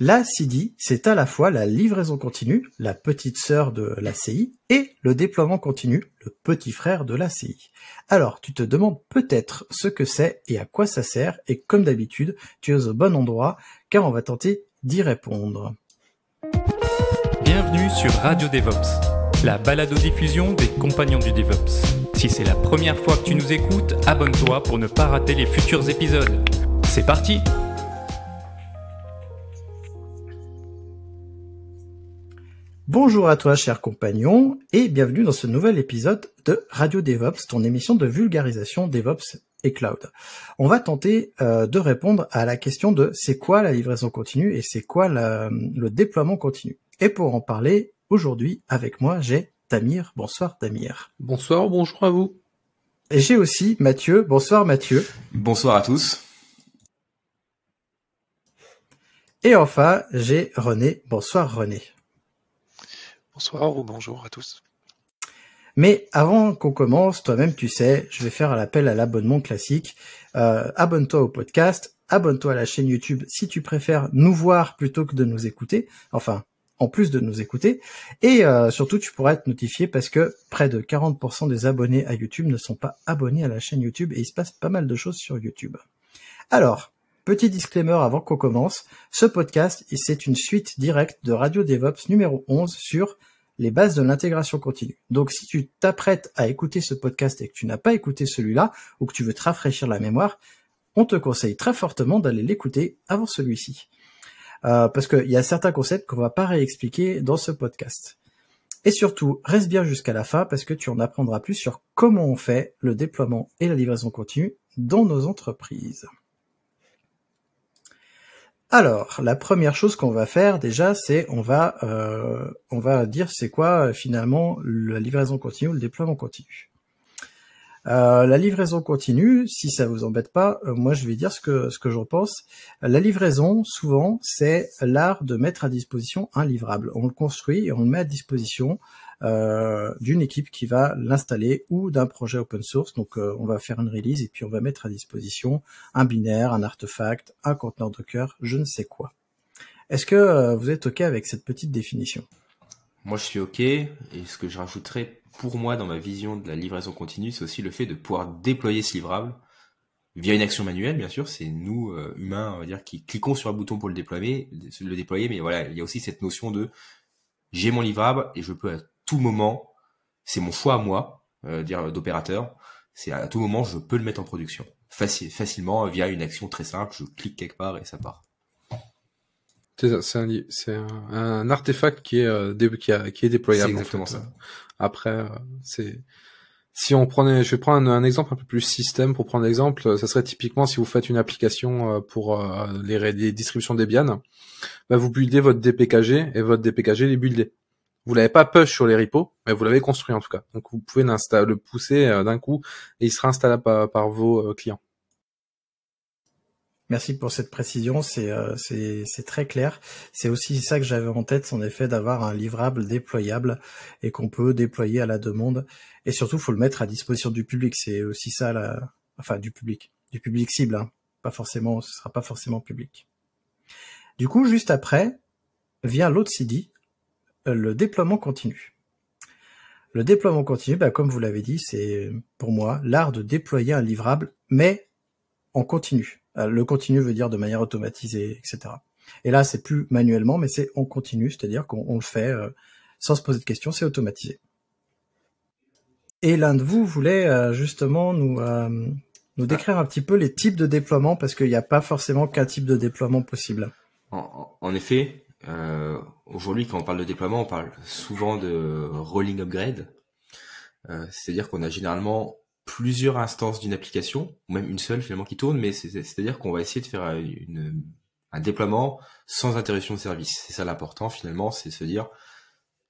La CIDI, c'est à la fois la livraison continue, la petite sœur de la CI, et le déploiement continu, le petit frère de la CI. Alors, tu te demandes peut-être ce que c'est et à quoi ça sert, et comme d'habitude, tu es au bon endroit, car on va tenter d'y répondre. Bienvenue sur Radio DevOps, la balado-diffusion des compagnons du DevOps. Si c'est la première fois que tu nous écoutes, abonne-toi pour ne pas rater les futurs épisodes. C'est parti Bonjour à toi, cher compagnon, et bienvenue dans ce nouvel épisode de Radio DevOps, ton émission de vulgarisation DevOps et cloud. On va tenter euh, de répondre à la question de c'est quoi la livraison continue et c'est quoi le déploiement continu. Et pour en parler, aujourd'hui, avec moi, j'ai Tamir. Bonsoir, Tamir. Bonsoir, bonjour à vous. Et j'ai aussi Mathieu. Bonsoir, Mathieu. Bonsoir à tous. Et enfin, j'ai René. Bonsoir, René. Bonsoir ou bonjour à tous. Mais avant qu'on commence, toi-même tu sais, je vais faire l'appel à l'abonnement classique. Euh, abonne-toi au podcast, abonne-toi à la chaîne YouTube si tu préfères nous voir plutôt que de nous écouter. Enfin, en plus de nous écouter. Et euh, surtout, tu pourras être notifié parce que près de 40% des abonnés à YouTube ne sont pas abonnés à la chaîne YouTube et il se passe pas mal de choses sur YouTube. Alors, Petit disclaimer avant qu'on commence, ce podcast, c'est une suite directe de Radio DevOps numéro 11 sur les bases de l'intégration continue. Donc si tu t'apprêtes à écouter ce podcast et que tu n'as pas écouté celui-là, ou que tu veux te rafraîchir la mémoire, on te conseille très fortement d'aller l'écouter avant celui-ci. Euh, parce qu'il y a certains concepts qu'on va pas réexpliquer dans ce podcast. Et surtout, reste bien jusqu'à la fin parce que tu en apprendras plus sur comment on fait le déploiement et la livraison continue dans nos entreprises. Alors, la première chose qu'on va faire déjà, c'est on va euh, on va dire c'est quoi euh, finalement la livraison continue ou le déploiement continu. Euh, la livraison continue, si ça vous embête pas, moi je vais dire ce que ce que j'en pense. La livraison, souvent, c'est l'art de mettre à disposition un livrable. On le construit et on le met à disposition euh, d'une équipe qui va l'installer ou d'un projet open source. Donc euh, on va faire une release et puis on va mettre à disposition un binaire, un artefact, un conteneur Docker, je ne sais quoi. Est-ce que euh, vous êtes OK avec cette petite définition Moi je suis OK et ce que je rajouterais pour moi dans ma vision de la livraison continue, c'est aussi le fait de pouvoir déployer ce livrable via une action manuelle, bien sûr, c'est nous humains, on va dire, qui cliquons sur un bouton pour le déployer, le déployer. Mais voilà, il y a aussi cette notion de j'ai mon livrable et je peux être tout moment, c'est mon choix à moi, euh, dire euh, d'opérateur, c'est à tout moment je peux le mettre en production facilement via une action très simple, je clique quelque part et ça part. C'est un, artefact qui est, euh, qui, est déployable. exactement ça. Après, c'est si on prenait, je vais prendre un, exemple un peu plus système pour prendre l'exemple, ça serait typiquement si vous faites une application pour les, les, distributions Debian, bah vous buildez votre DPKG et votre DPKG les buildez. Vous l'avez pas push sur les repos, mais vous l'avez construit en tout cas. Donc vous pouvez le pousser euh, d'un coup et il sera installable par, vos euh, clients. Merci pour cette précision, euh, c'est très clair. C'est aussi ça que j'avais en tête, en effet, d'avoir un livrable déployable et qu'on peut déployer à la demande. Et surtout, faut le mettre à disposition du public. C'est aussi ça, la... enfin du public, du public cible. Hein. Pas forcément, ce sera pas forcément public. Du coup, juste après vient l'autre CD le déploiement continu. Le déploiement continu, bah, comme vous l'avez dit, c'est pour moi l'art de déployer un livrable, mais en continu. Euh, le continu veut dire de manière automatisée, etc. Et là, c'est plus manuellement, mais c'est en continu, c'est-à-dire qu'on le fait euh, sans se poser de questions, c'est automatisé. Et l'un de vous voulait euh, justement nous, décrire un petit peu les types de déploiement, parce qu'il n'y a pas forcément qu'un type de déploiement possible. en effet, euh, Aujourd'hui, quand on parle de déploiement, on parle souvent de rolling upgrade, euh, c'est-à-dire qu'on a généralement plusieurs instances d'une application, ou même une seule finalement qui tourne, mais c'est-à-dire qu'on va essayer de faire euh, une, un déploiement sans interruption de service. C'est ça l'important finalement, c'est se dire,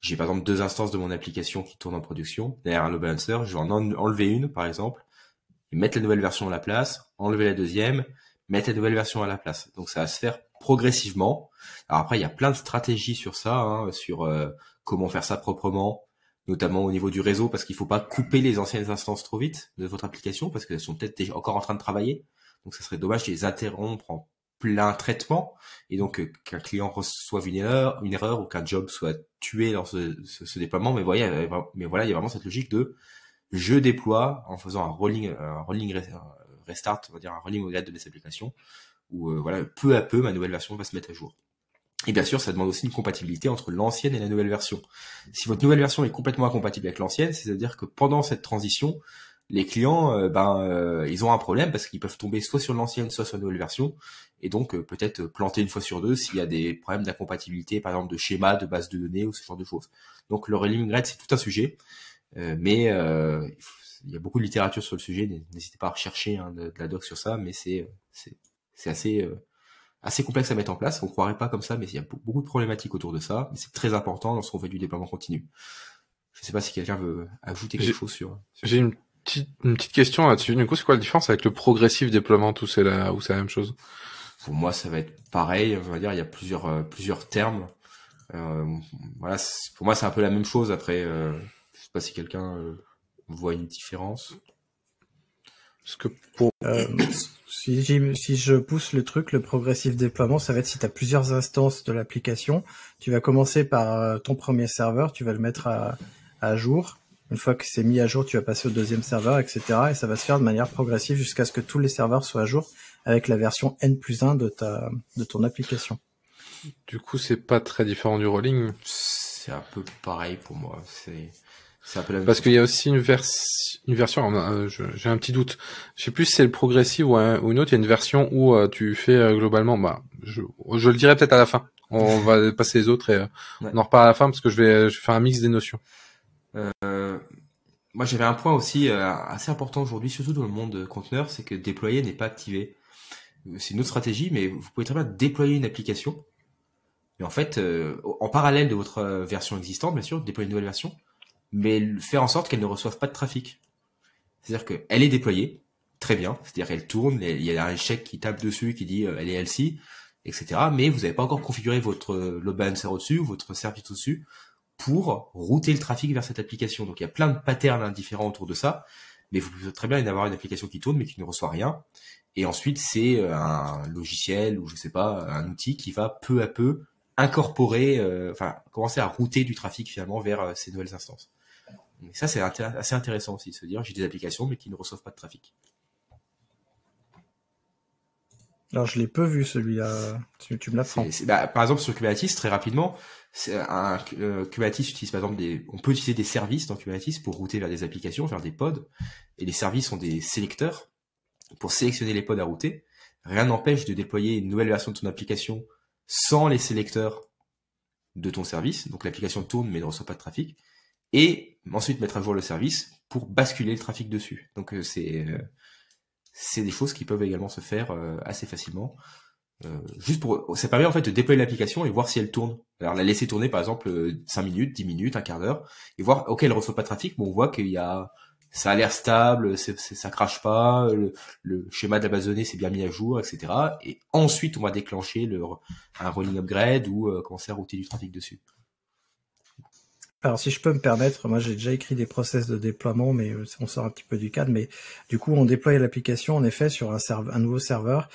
j'ai par exemple deux instances de mon application qui tournent en production, derrière un load balancer, je vais en enlever une par exemple, et mettre la nouvelle version à la place, enlever la deuxième, mettre la nouvelle version à la place. Donc ça va se faire progressivement. Alors après, il y a plein de stratégies sur ça, hein, sur euh, comment faire ça proprement, notamment au niveau du réseau, parce qu'il ne faut pas couper les anciennes instances trop vite de votre application, parce qu'elles sont peut-être encore en train de travailler. Donc, ça serait dommage de les interrompre en plein traitement, et donc euh, qu'un client reçoive une erreur, une erreur ou qu'un job soit tué dans ce, ce, déploiement. Mais, voyez, euh, mais voilà, il y a vraiment cette logique de je déploie en faisant un rolling, rolling restart, on va dire un rolling au de mes applications, où euh, voilà, peu à peu, ma nouvelle version va se mettre à jour. Et bien sûr, ça demande aussi une compatibilité entre l'ancienne et la nouvelle version. Si votre nouvelle version est complètement incompatible avec l'ancienne, c'est-à-dire que pendant cette transition, les clients, euh, ben, euh, ils ont un problème parce qu'ils peuvent tomber soit sur l'ancienne, soit sur la nouvelle version, et donc peut-être planter une fois sur deux s'il y a des problèmes d'incompatibilité, par exemple de schéma, de base de données ou ce genre de choses. Donc le reliming rate, c'est tout un sujet, mais il y a beaucoup de littérature sur le sujet. N'hésitez pas à rechercher hein, de, de, la doc sur ça, mais c'est c'est assez, euh, assez complexe à mettre en place. On croirait pas comme ça, mais il y a beaucoup de problématiques autour de ça. Mais C'est très important lorsqu'on fait du déploiement continu. Je sais pas si quelqu'un veut ajouter quelque chose sur. J'ai une petite, une petite question là-dessus. Du coup, c'est quoi la différence avec le progressif déploiement Tout c'est la, ou c'est la même chose Pour moi, ça va être pareil. On va dire, il y a plusieurs, euh, plusieurs termes. Euh, voilà, pour moi, c'est un peu la même chose. Après, euh, je sais pas si quelqu'un euh, voit une différence que pour, euh, si, si, je pousse le truc, le progressif déploiement, ça va être si tu as plusieurs instances de l'application, tu vas commencer par euh, ton premier serveur, tu vas le mettre à, à jour. Une fois que c'est mis à jour, tu vas passer au deuxième serveur, etc. Et ça va se faire de manière progressive jusqu'à ce que tous les serveurs soient à jour avec la version N plus 1 de, ta, de ton application. Du coup, c'est pas très différent du rolling. C'est un peu pareil pour moi. C'est parce qu'il y a aussi une, une version, euh, j'ai un petit doute. Je sais plus si c'est le progressif ou, une autre. Il y a une version où euh, tu fais euh, globalement, bah, je, le dirai peut-être à la fin. On va passer les autres et on en reparle à la fin parce que je vais, je vais faire un mix des notions. moi, j'avais un point aussi assez important aujourd'hui, surtout dans le monde conteneur, c'est que déployer n'est pas activé. C'est une autre stratégie, mais vous pouvez très bien déployer une application. Mais en fait, en parallèle de votre version existante, bien sûr, déployer une nouvelle version mais faire en sorte qu'elle ne reçoive pas de trafic. C'est-à-dire qu'elle est déployée, très bien, c'est-à-dire qu'elle tourne, il y a un échec qui tape dessus, qui dit euh, elle est LC, etc. Mais vous n'avez pas encore configuré votre euh, load balancer au-dessus, votre service au-dessus, pour router le trafic vers cette application. Donc il y a plein de patterns différents autour de ça, mais vous pouvez très bien avoir une application qui tourne mais qui ne reçoit rien. Et ensuite, c'est euh, un logiciel ou je sais pas, un outil qui va peu à peu incorporer, enfin commencer à router du trafic finalement vers ces nouvelles instances ça, c'est assez intéressant aussi de se dire, j'ai des applications, mais qui ne reçoivent pas de trafic. Alors, je l'ai peu vu celui-là. Tu, tu me l'apprends. Bah, par exemple, sur Kubernetes, très rapidement, euh, Kubernetes utilise par exemple des, on peut utiliser des services dans Kubernetes pour router vers des applications, vers des pods. Et les services ont des sélecteurs pour sélectionner les pods à router. Rien n'empêche de déployer une nouvelle version de ton application sans les sélecteurs de ton service. Donc l'application tourne mais ne reçoit pas de trafic et ensuite mettre à jour le service pour basculer le trafic dessus. Donc euh, c'est euh, c'est des choses qui peuvent également se faire euh, assez facilement. juste pour, ça permet en fait de déployer l'application et voir si elle tourne. Alors la laisser tourner par exemple 5 minutes, 10 minutes, un quart d'heure et voir ok elle reçoit pas de trafic, mais on voit qu'il y a ça a l'air stable, ça ça crache pas, le, schéma de la base donnée s'est bien mis à jour, etc. Et ensuite, on va déclencher le, un rolling upgrade ou commencer à router du trafic dessus. Alors, si je peux me permettre, moi j'ai déjà écrit des process de déploiement, mais euh, on sort un petit peu du cadre. Mais du coup, on déployait l'application en effet sur un, nouveau serveur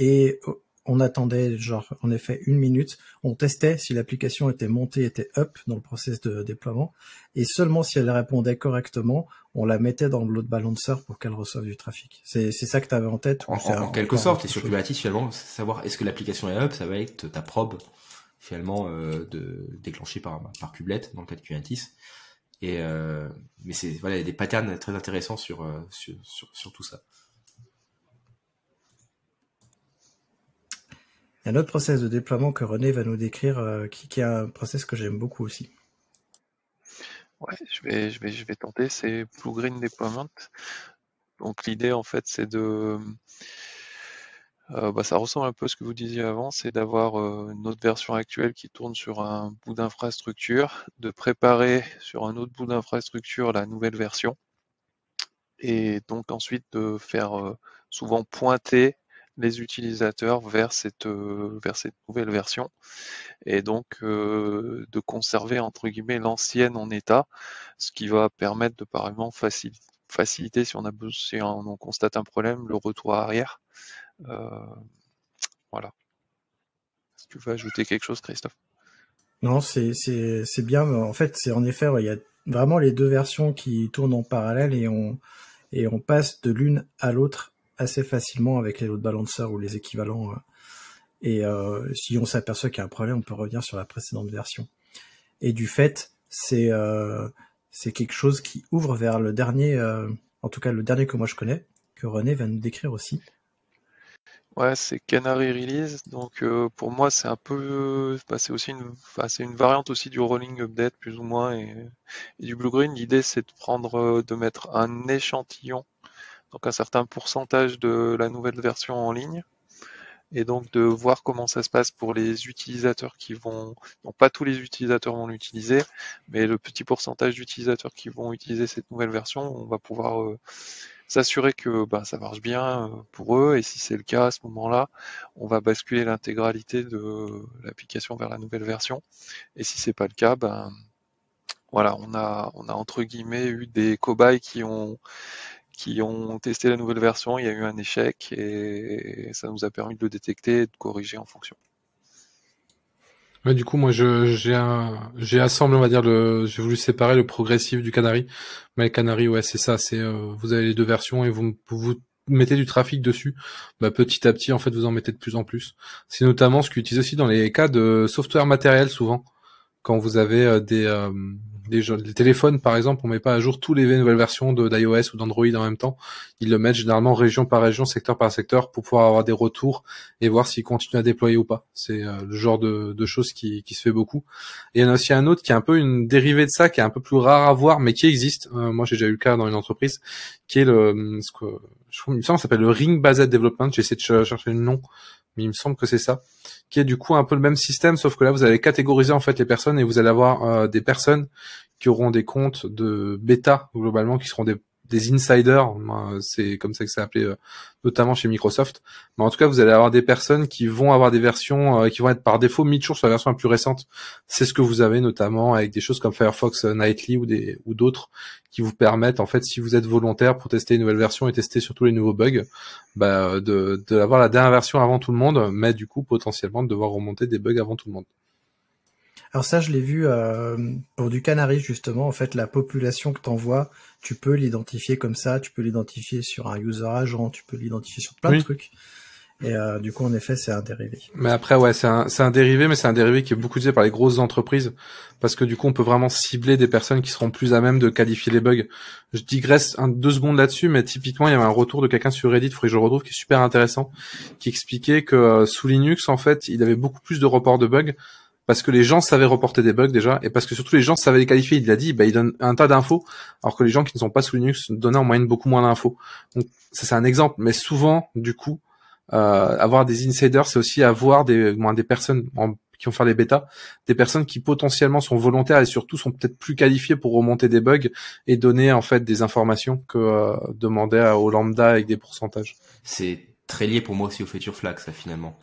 et euh, on attendait genre en effet une minute. On testait si l'application était montée, était up dans le process de déploiement et seulement si elle répondait correctement, on la mettait dans le load balancer pour qu'elle reçoive du trafic. C'est ça que tu avais en tête En, quelque sorte, et sur Kubernetes finalement, savoir est-ce que l'application est up, ça va être ta probe finalement euh, de, déclenché par, par Kublet dans le cas de Kubernetes. Et, euh, mais c'est voilà, il y a des patterns très intéressants sur, euh, sur, sur, Il tout ça. un autre process de déploiement que René va nous décrire, qui, qui, est un process que j'aime beaucoup aussi. Ouais, je vais, je vais, je vais tenter, c'est Blue Green Deployment. Donc l'idée en fait c'est de euh, bah, ça ressemble un peu à ce que vous disiez avant, c'est d'avoir euh, une notre version actuelle qui tourne sur un bout d'infrastructure, de préparer sur un autre bout d'infrastructure la nouvelle version, et donc ensuite de faire euh, souvent pointer les utilisateurs vers cette, nouvelle version, et donc de conserver entre guillemets l'ancienne en état, ce qui va permettre de faciliter, si on, a, si on constate un problème, le retour arrière euh, voilà. Est-ce que tu veux ajouter quelque chose, Christophe Non, c'est bien. En fait, c'est en effet, il y a vraiment les deux versions qui tournent en parallèle et on, passe de l'une à l'autre assez facilement avec les autres balancers ou les équivalents. Euh, et euh, si on s'aperçoit qu'il y a un problème, on peut revenir sur la précédente version. Et du fait, c'est quelque chose qui ouvre vers le dernier, en tout cas le dernier que moi je connais, que René va nous décrire aussi. Ouais, c'est Canary Release. Donc euh, pour moi, c'est un peu, bah, c'est aussi une, c'est une variante aussi du rolling update plus ou moins et, et du blue green. L'idée, c'est de prendre, euh, de mettre un échantillon, donc un certain pourcentage de la nouvelle version en ligne, et donc de voir comment ça se passe pour les utilisateurs qui vont, non pas tous les utilisateurs vont l'utiliser, mais le petit pourcentage d'utilisateurs qui vont utiliser cette nouvelle version, on va pouvoir euh, s'assurer que bah, ça marche bien euh, pour eux, et si c'est le cas à ce moment-là, on va basculer l'intégralité de l'application vers la nouvelle version, et si c'est pas le cas, ben voilà, on a, on a entre guillemets eu des cobayes qui ont qui ont testé la nouvelle version, il y a eu un échec et ça nous a permis de le détecter et de corriger en fonction. du coup, moi, j'ai j'ai assemblé, on va dire, le, j'ai voulu séparer le progressif du Canary. Mais le Canary, ouais, c'est ça, c'est, euh, vous avez les deux versions et vous, vous mettez du trafic dessus. Bah, petit à petit, en fait, vous en mettez de plus en plus. C'est notamment ce qu'utilise utilisent aussi dans les cas de software matériel, souvent. Quand vous avez euh, des, euh, les téléphones par exemple on met pas à jour tous les nouvelles versions d'iOS ou d'Android en même temps ils le mettent généralement région par région secteur par secteur pour pouvoir avoir des retours et voir s'ils continuent à déployer ou pas c'est euh, le genre de, choses qui, se fait beaucoup et il y en a aussi un autre qui est un peu une dérivée de ça qui est un peu plus rare à voir mais qui existe euh, moi j'ai déjà eu le cas dans une entreprise qui est le ce que je crois, s'appelle le Ring Based Development J'ai essayé de chercher le nom mais il me semble que c'est ça, qui est du coup un peu le même système, sauf que là vous allez catégoriser en fait les personnes et vous allez avoir euh, des personnes qui auront des comptes de bêta globalement, qui seront des des insiders, c'est comme ça que c'est appelé, euh, notamment chez Microsoft. Mais en tout cas, vous allez avoir des personnes qui vont avoir des versions euh, qui vont être par défaut mises sur la version la plus récente. C'est ce que vous avez notamment avec des choses comme Firefox euh, Nightly ou des ou d'autres qui vous permettent en fait, si vous êtes volontaire pour tester une nouvelle version et tester surtout les nouveaux bugs, bah, de d'avoir la dernière version avant tout le monde, mais du coup potentiellement de devoir remonter des bugs avant tout le monde. Alors ça, je l'ai vu euh, pour du canari justement. En fait, la population que t'envoies, tu peux l'identifier comme ça. Tu peux l'identifier sur un user agent. Tu peux l'identifier sur plein de trucs. Et euh, du coup, en effet, c'est un dérivé. Mais après, ouais, c'est un, un, dérivé, mais c'est un dérivé qui est beaucoup utilisé par les grosses entreprises parce que du coup, on peut vraiment cibler des personnes qui seront plus à même de qualifier les bugs. Je digresse un, deux secondes là-dessus, mais typiquement, il y avait un retour de quelqu'un sur Reddit, il que je retrouve, qui est super intéressant, qui expliquait que euh, sous Linux, en fait, il avait beaucoup plus de reports de bugs parce que les gens savaient reporter des bugs déjà, et parce que surtout les gens savaient les qualifier. Il l'a dit, bah, il donne un tas d'infos, alors que les gens qui ne sont pas sous Linux donnaient en moyenne beaucoup moins d'infos. Donc ça c'est un exemple, mais souvent du coup, euh, avoir des insiders, c'est aussi avoir des, moins des personnes qui vont faire les bêtas, des personnes qui potentiellement sont volontaires et surtout sont peut-être plus qualifiées pour remonter des bugs et donner en fait des informations que euh, demander au lambda avec des pourcentages. C'est très lié pour moi aussi au feature flag, ça finalement.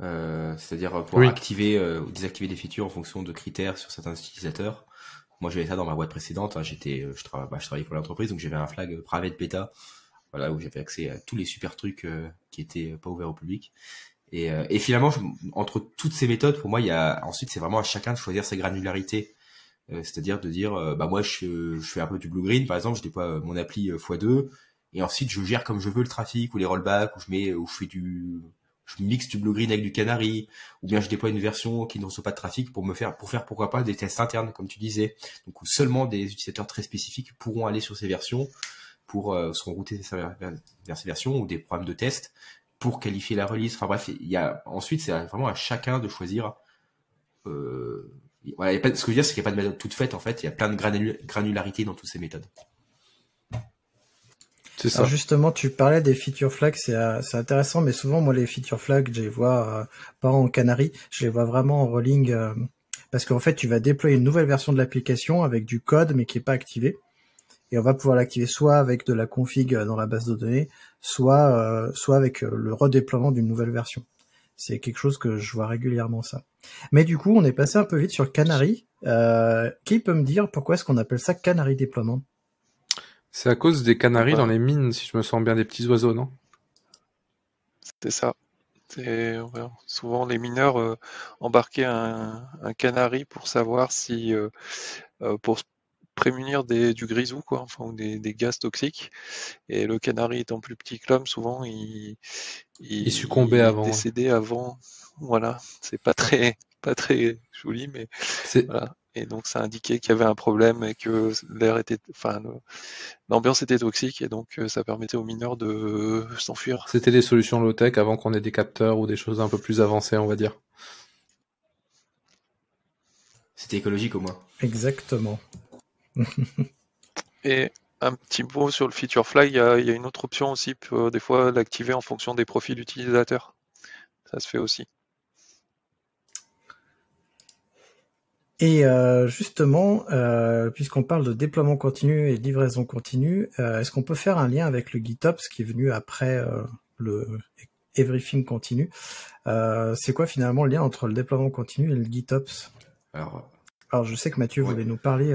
Euh, c'est-à-dire euh, pour activer euh, ou désactiver des features en fonction de critères sur certains utilisateurs. Moi, j'avais ça dans ma boîte précédente. Hein. j'étais, je, travaille bah, je, travaillais pour l'entreprise, donc j'avais un flag private beta, voilà, où j'avais accès à tous les super trucs qui étaient pas ouverts au public. Et, finalement, entre toutes ces méthodes, pour moi, il y a ensuite, c'est vraiment à chacun de choisir sa granularité. c'est-à-dire de dire, bah moi, je, fais un peu du blue green, par exemple, je déploie mon appli x2, et ensuite je gère comme je veux le trafic ou les rollbacks, ou je mets, ou je fais du je mixe du blue green avec du canary, ou bien je déploie une version qui ne reçoit pas de trafic pour me faire, pour faire pourquoi pas des tests internes, comme tu disais. Donc où seulement des utilisateurs très spécifiques pourront aller sur ces versions pour euh, seront routés vers ces versions ou des programmes de test pour qualifier la release. Enfin bref, il y a ensuite c'est vraiment à chacun de choisir. Euh, ce que je veux dire, c'est qu'il n'y a pas de méthode toute faite en fait. Il y a plein de granularité dans toutes ces méthodes justement, tu parlais des feature flags, c'est, euh, c'est intéressant, mais souvent, moi, les feature flags, je les vois euh, pas en Canary, je les vois vraiment en rolling, euh, parce qu'en fait, tu vas déployer une nouvelle version de l'application avec du code, mais qui est pas activé. Et on va pouvoir l'activer soit avec de la config dans la base de données, soit, soit avec le redéploiement d'une nouvelle version. C'est quelque chose que je vois régulièrement ça. Mais du coup, on est passé un peu vite sur Canary. qui peut me dire pourquoi est-ce qu'on appelle ça Canary déploiement c'est à cause des canaries dans les mines, si je me sens bien, des petits oiseaux, non C'est ça. souvent, les mineurs euh, embarquaient un, canari pour savoir si, euh, euh, pour prémunir du grisou, quoi, ou des, gaz toxiques. Et le canari étant plus petit que l'homme, souvent, il, il, il succombait il avant. avant. Voilà, c'est pas très, pas très joli, mais voilà. Et donc ça indiquait qu'il y avait un problème et que l'air était, enfin, l'ambiance était toxique et donc euh, ça permettait aux mineurs de s'enfuir. C'était des solutions low tech avant qu'on ait des capteurs ou des choses un peu plus avancées, on va dire. C'était écologique au moins. Exactement. et un petit mot sur le feature fly il y, a une autre option aussi, pour, euh, des fois l'activer en fonction des profils d'utilisateurs. Ça se fait aussi. Et euh, justement, euh, puisqu'on parle de déploiement continu et de livraison continue, euh, est-ce qu'on peut faire un lien avec le GitOps qui est venu après euh, le Everything continue euh, C'est quoi finalement le lien entre le déploiement continu et le GitOps alors, alors, je sais que Mathieu voulait nous parler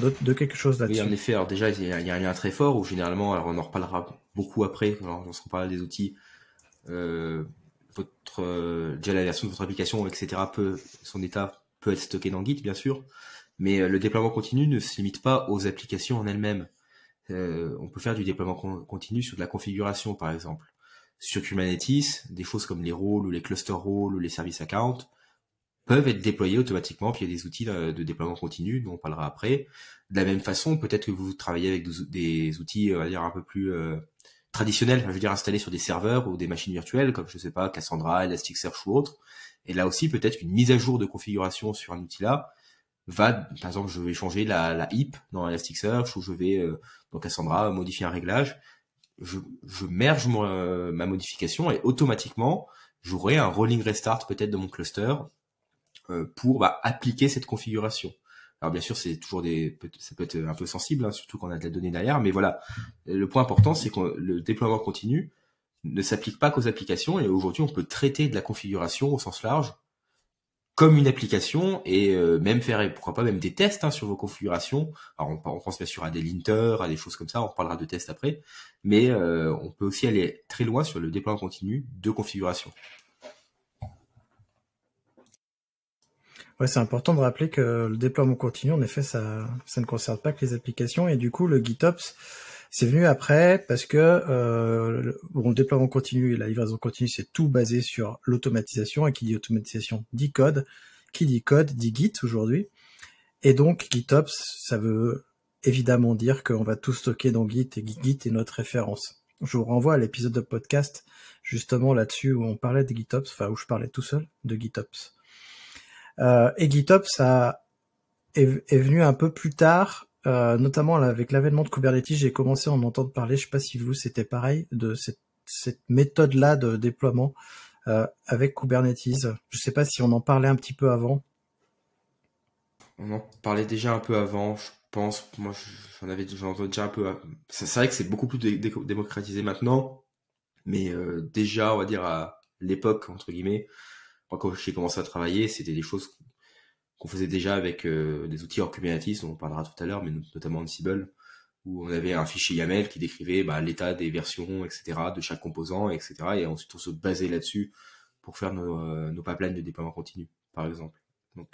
de, de, quelque chose là-dessus. Oui, en effet, alors déjà, il y, a un lien très fort où généralement, alors on en reparlera beaucoup après, alors on se reparlera des outils votre déjà la version de votre application, etc. peut son état peut être stocké dans Git, bien sûr, mais euh, le déploiement continu ne se limite pas aux applications en elles-mêmes. Euh, on peut faire du déploiement continu sur de la configuration, par exemple. Sur Kubernetes, des choses comme les rôles ou les cluster rôles ou les services accounts peuvent être déployés automatiquement. Puis il y a des outils euh, de déploiement continu dont on parlera après. De la même façon, peut-être que vous travaillez avec des outils, on dire, un peu plus traditionnels, je veux dire, installés sur des serveurs ou des machines virtuelles, comme, je sais pas, Cassandra, Elasticsearch ou autre, et là aussi, peut-être qu'une mise à jour de configuration sur un outil-là va, par exemple, je vais changer la, la heap dans Elasticsearch ou je vais euh, dans Cassandra modifier un réglage. Je, merge euh, ma modification et automatiquement, j'aurai un rolling restart peut-être de mon cluster euh, pour bah, appliquer cette configuration. Alors bien sûr, c'est toujours des, ça peut être un peu sensible, hein, surtout quand a de la donnée derrière. Mais voilà, le point important, c'est que le déploiement continue ne s'applique pas qu'aux applications. Et aujourd'hui, on peut traiter de la configuration au sens large comme une application et euh, même faire, pourquoi pas, même des tests hein, sur vos configurations. Alors, on, pense bien sûr à des linters, à des choses comme ça. On reparlera de tests après. Mais euh, on peut aussi aller très loin sur le déploiement continu de configuration. Ouais, c'est important de rappeler que le déploiement continu, en effet, ça ne concerne pas que les applications. Et du coup, le GitOps, c'est venu après parce que euh, le déploiement continu et la livraison continue, c'est tout basé sur l'automatisation. Et qui dit automatisation dit code. Qui dit code dit Git aujourd'hui. Et donc GitOps, ça veut évidemment dire qu'on va tout stocker dans Git et Git est notre référence. Je vous renvoie à l'épisode de podcast justement là-dessus où on parlait de GitOps, enfin où je parlais tout seul de GitOps. Euh, et GitOps a, est, venu un peu plus tard euh, notamment avec l'avènement de Kubernetes, j'ai commencé à en entendre parler, je sais pas si vous, c'était pareil, de cette, cette méthode-là de déploiement euh, avec Kubernetes. Je sais pas si on en parlait un petit peu avant. On en parlait déjà un peu avant, je pense. Moi, j'en avais déjà un peu. C'est vrai que c'est beaucoup plus démocratisé maintenant, mais euh, déjà, on va dire à l'époque entre guillemets, quand j'ai commencé à travailler, c'était des choses qu'on faisait déjà avec euh, des outils hors Kubernetes, on parlera tout à l'heure, mais notamment Ansible, où on avait un fichier YAML qui décrivait bah, l'état des versions, etc., de chaque composant, etc. Et ensuite, on se basait là-dessus pour faire euh, nos, pipelines de déploiement continu, par exemple. Donc,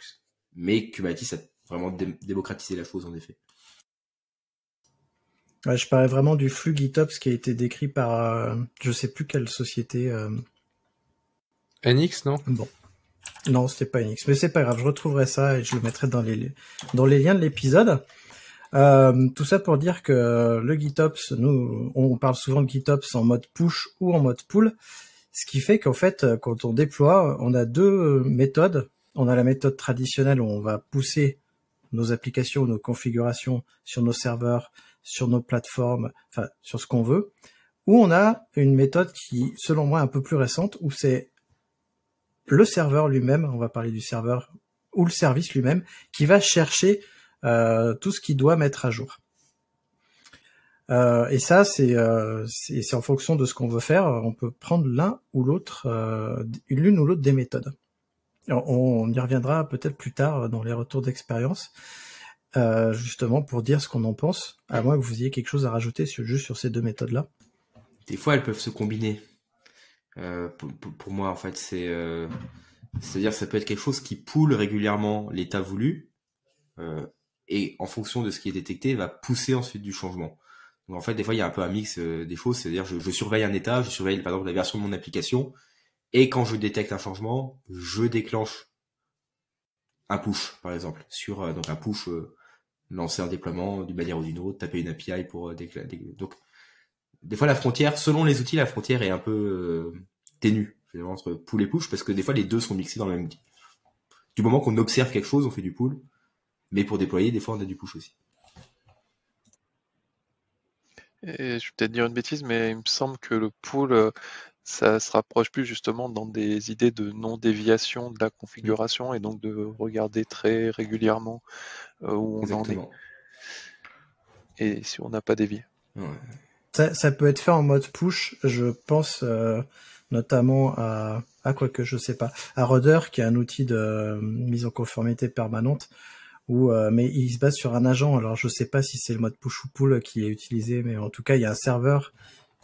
mais Kubernetes a vraiment démocratisé la chose, en effet. je parlais vraiment du flux GitOps qui a été décrit par, euh, je sais plus quelle société. NX, non Bon. Non, c'était pas Unix, mais c'est pas grave, je retrouverai ça et je le mettrai dans les, dans les liens de l'épisode. Euh, tout ça pour dire que le GitOps, nous, on parle souvent de GitOps en mode push ou en mode pull, ce qui fait qu'en fait, quand on déploie, on a deux méthodes. On a la méthode traditionnelle où on va pousser nos applications, nos configurations sur nos serveurs, sur nos plateformes, enfin sur ce qu'on veut. Ou on a une méthode qui, selon moi, est un peu plus récente, où c'est le serveur lui-même, on va parler du serveur ou le service lui-même, qui va chercher euh, tout ce qu'il doit mettre à jour. Euh, et ça, euh, c'est en fonction de ce qu'on veut faire. On peut prendre l'un ou l'autre, l'une ou l'autre des méthodes. On, y reviendra peut-être plus tard dans les retours d'expérience, justement pour dire ce qu'on en pense, à moins que vous ayez quelque chose à rajouter juste sur ces deux méthodes-là. Des fois, elles peuvent se combiner. Euh, pour, moi, en fait, c'est euh, c'est-à-dire ça peut être quelque chose qui poule régulièrement l'état voulu euh, et en fonction de ce qui est détecté, va pousser ensuite du changement. Donc en fait, des fois, il y a un peu un mix des choses, c'est-à-dire je, je, surveille un état, je surveille par exemple la version de mon application et quand je détecte un changement, je déclenche un push, par exemple, sur donc un push lancer un déploiement d'une manière ou d'une autre, taper une API pour déclencher. Donc des fois la frontière, selon les outils, la frontière est un peu euh, ténue entre pool et push parce que des fois les deux sont mixés dans le même outil. Du moment qu'on observe quelque chose, on fait du pool, mais pour déployer, des fois on a du push aussi. je vais peut-être dire une bêtise, mais il me semble que le pool, euh, ça se rapproche plus justement dans des idées de non-déviation de la configuration et donc de regarder très régulièrement euh, où on en est. Et si on n'a pas dévié. Ouais. Ça, peut être fait en mode push, je pense euh, notamment à, à quoi que je sais pas, à Rudder qui est un outil de euh, mise en conformité permanente, où, euh, mais il se base sur un agent. Alors je sais pas si c'est le mode push ou pull qui est utilisé, mais en tout cas il y a un serveur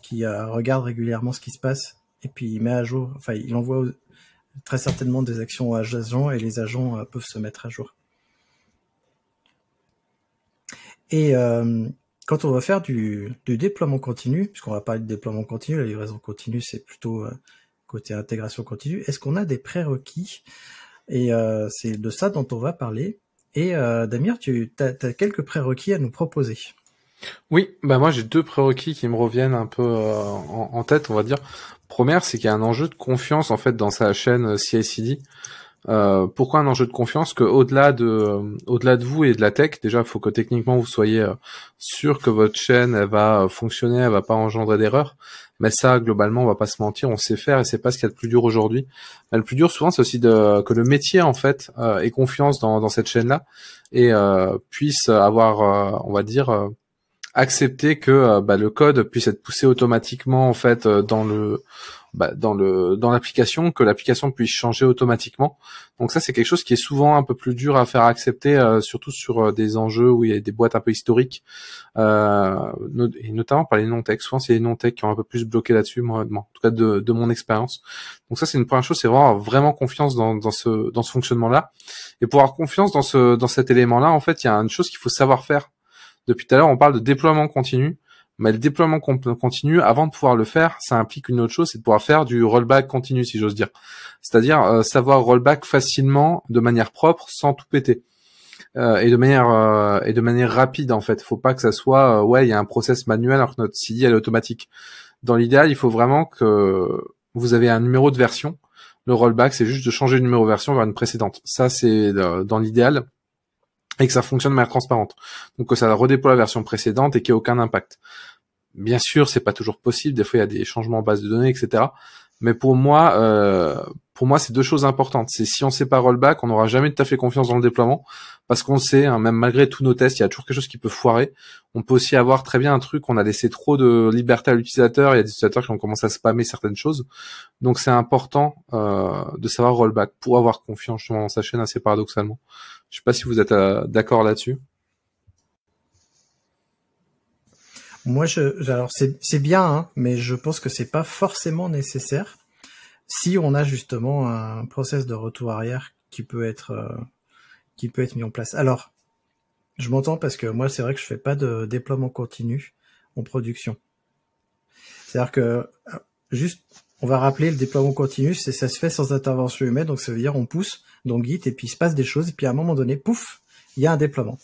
qui regarde régulièrement ce qui se passe et puis il met à jour, enfin il envoie très certainement des actions aux agents et les agents peuvent se mettre à jour. Et quand on va faire du, du déploiement continu, puisqu'on va parler de déploiement continu, la livraison continue, c'est plutôt euh, côté intégration continue, est-ce qu'on a des prérequis Et euh, c'est de ça dont on va parler. Et euh, Damir, tu as, quelques prérequis à nous proposer. Oui, bah moi j'ai deux prérequis qui me reviennent un peu en, tête, on va dire. Première, c'est qu'il y a un enjeu de confiance en fait dans sa chaîne CICD. Euh, pourquoi un enjeu de confiance que au-delà de euh, au-delà de vous et de la tech, déjà il faut que techniquement vous soyez euh, sûr que votre chaîne elle va fonctionner, elle va pas engendrer d'erreurs. Mais ça globalement, on va pas se mentir, on sait faire et c'est pas ce qu'il y a de plus dur aujourd'hui. le plus dur souvent c'est aussi de que le métier en fait ait confiance dans, cette chaîne là et puisse avoir on va dire accepter que bah, le code puisse être poussé automatiquement en fait dans le bah, dans le dans l'application que l'application puisse changer automatiquement. Donc ça c'est quelque chose qui est souvent un peu plus dur à faire accepter, euh, surtout sur euh, des enjeux où il y a des boîtes un peu historiques, euh, et notamment par les non-tech. Souvent c'est les non-tech qui ont un peu plus bloqué là-dessus, moi, en tout cas de, de mon expérience. Donc ça c'est une première chose, c'est vraiment vraiment confiance dans, dans ce dans ce fonctionnement-là. Et pour avoir confiance dans ce dans cet élément-là, en fait, il y a une chose qu'il faut savoir faire. Depuis tout à l'heure, on parle de déploiement continu mais le déploiement continu, avant de pouvoir le faire, ça implique une autre chose, c'est de pouvoir faire du rollback continu, si j'ose dire. C'est-à-dire euh, savoir rollback facilement, de manière propre, sans tout péter. Euh, et de manière euh, et de manière rapide en fait. Il Faut pas que ça soit ouais, il y a un process manuel alors que notre CD elle est automatique. Dans l'idéal, il faut vraiment que vous avez un numéro de version. Le rollback, c'est juste de changer le numéro de version vers une précédente. Ça, c'est dans l'idéal et que ça fonctionne de manière transparente. Donc que ça redéploie la version précédente et qu'il n'y ait aucun impact. Bien sûr, c'est pas toujours possible. Des fois, il y a des changements en base de données, etc. Mais pour moi, euh, pour moi, c'est deux choses importantes. C'est si on sait pas rollback, on n'aura jamais tout à fait confiance dans le déploiement parce qu'on sait, hein, même malgré tous nos tests, il y a toujours quelque chose qui peut foirer. On peut aussi avoir très bien un truc. On a laissé trop de liberté à l'utilisateur. Il y a des utilisateurs qui ont commencé à spammer certaines choses. Donc, c'est important euh, de savoir rollback pour avoir confiance justement dans sa chaîne assez paradoxalement. Je ne sais pas si vous êtes euh, d'accord là-dessus. Moi, je, alors c'est bien, hein, mais je pense que c'est pas forcément nécessaire si on a justement un process de retour arrière qui peut être euh, qui peut être mis en place. Alors, je m'entends parce que moi, c'est vrai que je fais pas de déploiement continu en production. C'est-à-dire que euh, juste on va rappeler le déploiement continu, c'est ça se fait sans intervention humaine, donc ça veut dire on pousse dans Git et puis il se passe des choses et puis à un moment donné, pouf, il y a un déploiement.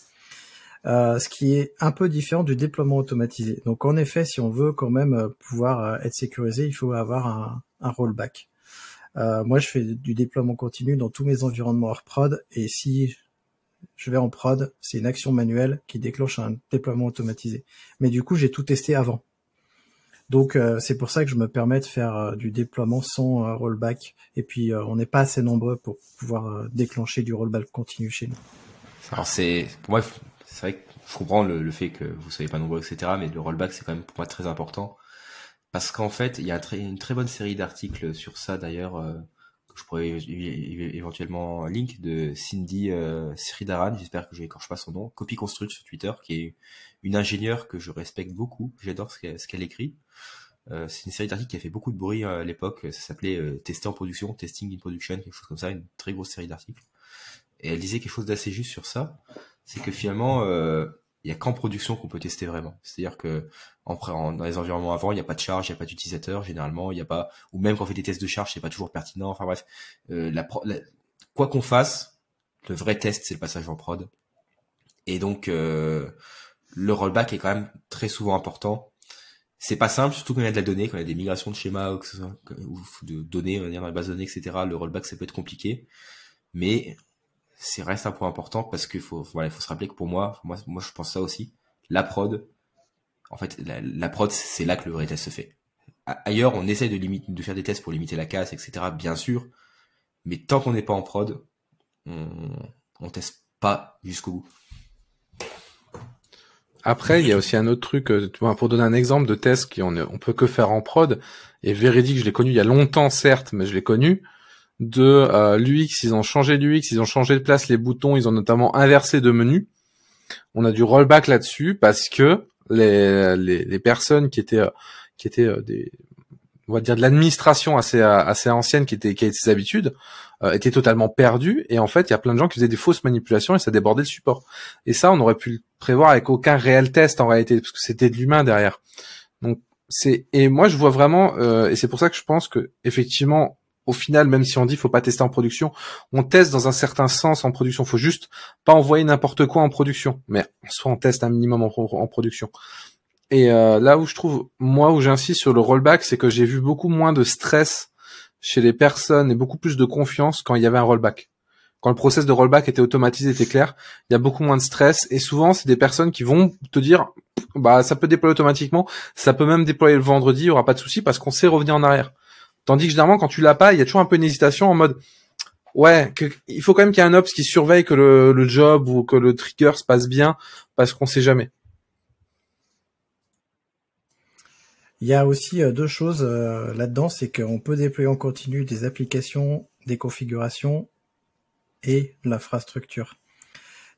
Euh, ce qui est un peu différent du déploiement automatisé. Donc en effet, si on veut quand même euh, pouvoir euh, être sécurisé, il faut avoir un, rollback. moi, je fais du déploiement continu dans tous mes environnements hors prod, et si je vais en prod, c'est une action manuelle qui déclenche un déploiement automatisé. Mais du coup, j'ai tout testé avant. Donc euh, c'est pour ça que je me permets de faire euh, du déploiement sans euh, rollback. Et puis on n'est pas assez nombreux pour pouvoir déclencher du rollback continu chez nous. Alors c'est pour moi c'est vrai que je comprends le, fait que vous soyez pas nombreux etc. Mais le rollback c'est quand même pour moi très important parce qu'en fait il y a une très bonne série d'articles sur ça d'ailleurs que je pourrais éventuellement link de Cindy Sridharan, j'espère que je n'écorche pas son nom Copy Construct sur Twitter qui est une ingénieure que je respecte beaucoup, j'adore ce qu'elle écrit. Euh, c'est une série d'articles qui a fait beaucoup de bruit à l'époque. Ça s'appelait euh, Tester en production, Testing in Production, quelque chose comme ça, une très grosse série d'articles. Et elle disait quelque chose d'assez juste sur ça, c'est que finalement, euh, il n'y a qu'en production qu'on peut tester vraiment. C'est-à-dire que en, dans les environnements avant, il n'y a pas de charge, il n'y a pas d'utilisateur généralement, il a pas, ou même quand on fait des tests de charge, c'est pas toujours pertinent. Enfin bref, euh, la, la, quoi qu'on fasse, le vrai test, c'est le passage en prod. Et donc, euh, le rollback est quand même très souvent important. C'est pas simple, surtout quand il y a de la donnée, quand y a des migrations de schémas ou, de données, on va dire, dans la base de données, etc. Le rollback, ça peut être compliqué. Mais c'est reste un point important parce qu'il faut, voilà, faut se rappeler que pour moi, moi, moi, je pense ça aussi. La prod, en fait, la, prod, c'est là que le vrai test se fait. Ailleurs, on essaie de, de faire des tests pour limiter la casse, etc. Bien sûr, mais tant qu'on n'est pas en prod, on, on teste pas jusqu'au bout. Après, il y a aussi un autre truc, euh, pour donner un exemple de test qu'on on peut que faire en prod, et véridique, je l'ai connu il y a longtemps, certes, mais je l'ai connu, de euh, l'UX, ils ont changé l'UX, ils ont changé de place les boutons, ils ont notamment inversé de menu. On a du rollback là-dessus parce que les, les, les personnes qui étaient, euh, qui étaient euh, des, on va dire de l'administration assez assez ancienne qui était qui avait ses habitudes euh, était totalement perdue et en fait il y a plein de gens qui faisaient des fausses manipulations et ça débordait le support et ça on aurait pu le prévoir avec aucun réel test en réalité parce que c'était de l'humain derrière donc c'est et moi je vois vraiment euh, et c'est pour ça que je pense que effectivement au final, même si on dit faut pas tester en production, on teste dans un certain sens en production. Faut juste pas envoyer n'importe quoi en production, mais soit on teste un minimum en production. Et euh, là où je trouve, moi, où j'insiste sur le rollback, c'est que j'ai vu beaucoup moins de stress chez les personnes et beaucoup plus de confiance quand il y avait un rollback. Quand le process de rollback était automatisé, était clair, il y a beaucoup moins de stress. Et souvent, c'est des personnes qui vont te dire, bah, ça peut déployer automatiquement, ça peut même déployer le vendredi, il n'y aura pas de souci parce qu'on sait revenir en arrière. Tandis que généralement, quand tu l'as pas, il y a toujours un peu une hésitation en mode, ouais, il faut quand même qu'il y ait un ops qui surveille que le, le job ou que le trigger se passe bien parce qu'on sait jamais. Il y a aussi euh, deux choses euh, là-dedans, c'est qu'on peut déployer en continu des applications, des configurations et l'infrastructure.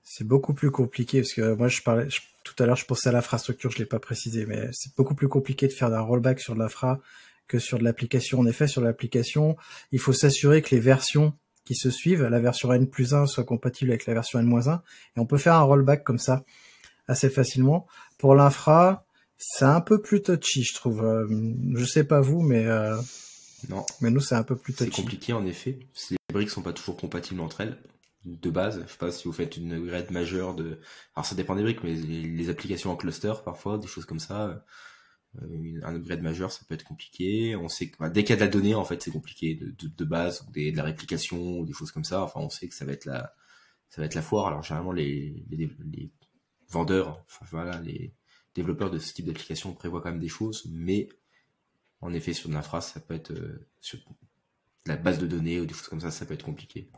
C'est beaucoup plus compliqué parce que moi je parlais tout à l'heure, je pensais à l'infrastructure, je l'ai pas précisé, mais c'est beaucoup plus compliqué de faire un rollback sur l'infra que sur de l'application. En effet, sur l'application, il faut s'assurer que les versions qui se suivent, la version N plus 1 soit compatible avec la version N moins 1, et on peut faire un rollback comme ça assez facilement. Pour l'infra, c'est un peu plus touchy, je trouve. Euh, je sais pas vous, mais euh, non. Mais nous, c'est un peu plus touchy. C'est compliqué en effet. Les briques sont pas toujours compatibles entre elles de base. Je sais pas si vous faites une grade majeure de. Alors ça dépend des briques, mais les applications en cluster parfois, des choses comme ça. Euh, une un upgrade majeur, ça peut être compliqué. On sait que dès qu'il y a de la donnée, en fait, c'est compliqué de, de, base de la réplication des choses comme ça. Enfin, on sait que ça va être la ça va être la foire. Alors généralement les, les, vendeurs, voilà, les développeurs de ce type d'application prévoit quand même des choses, mais en effet, sur l'infra, ça peut être euh, sur la base de données ou des choses comme ça, ça peut être compliqué.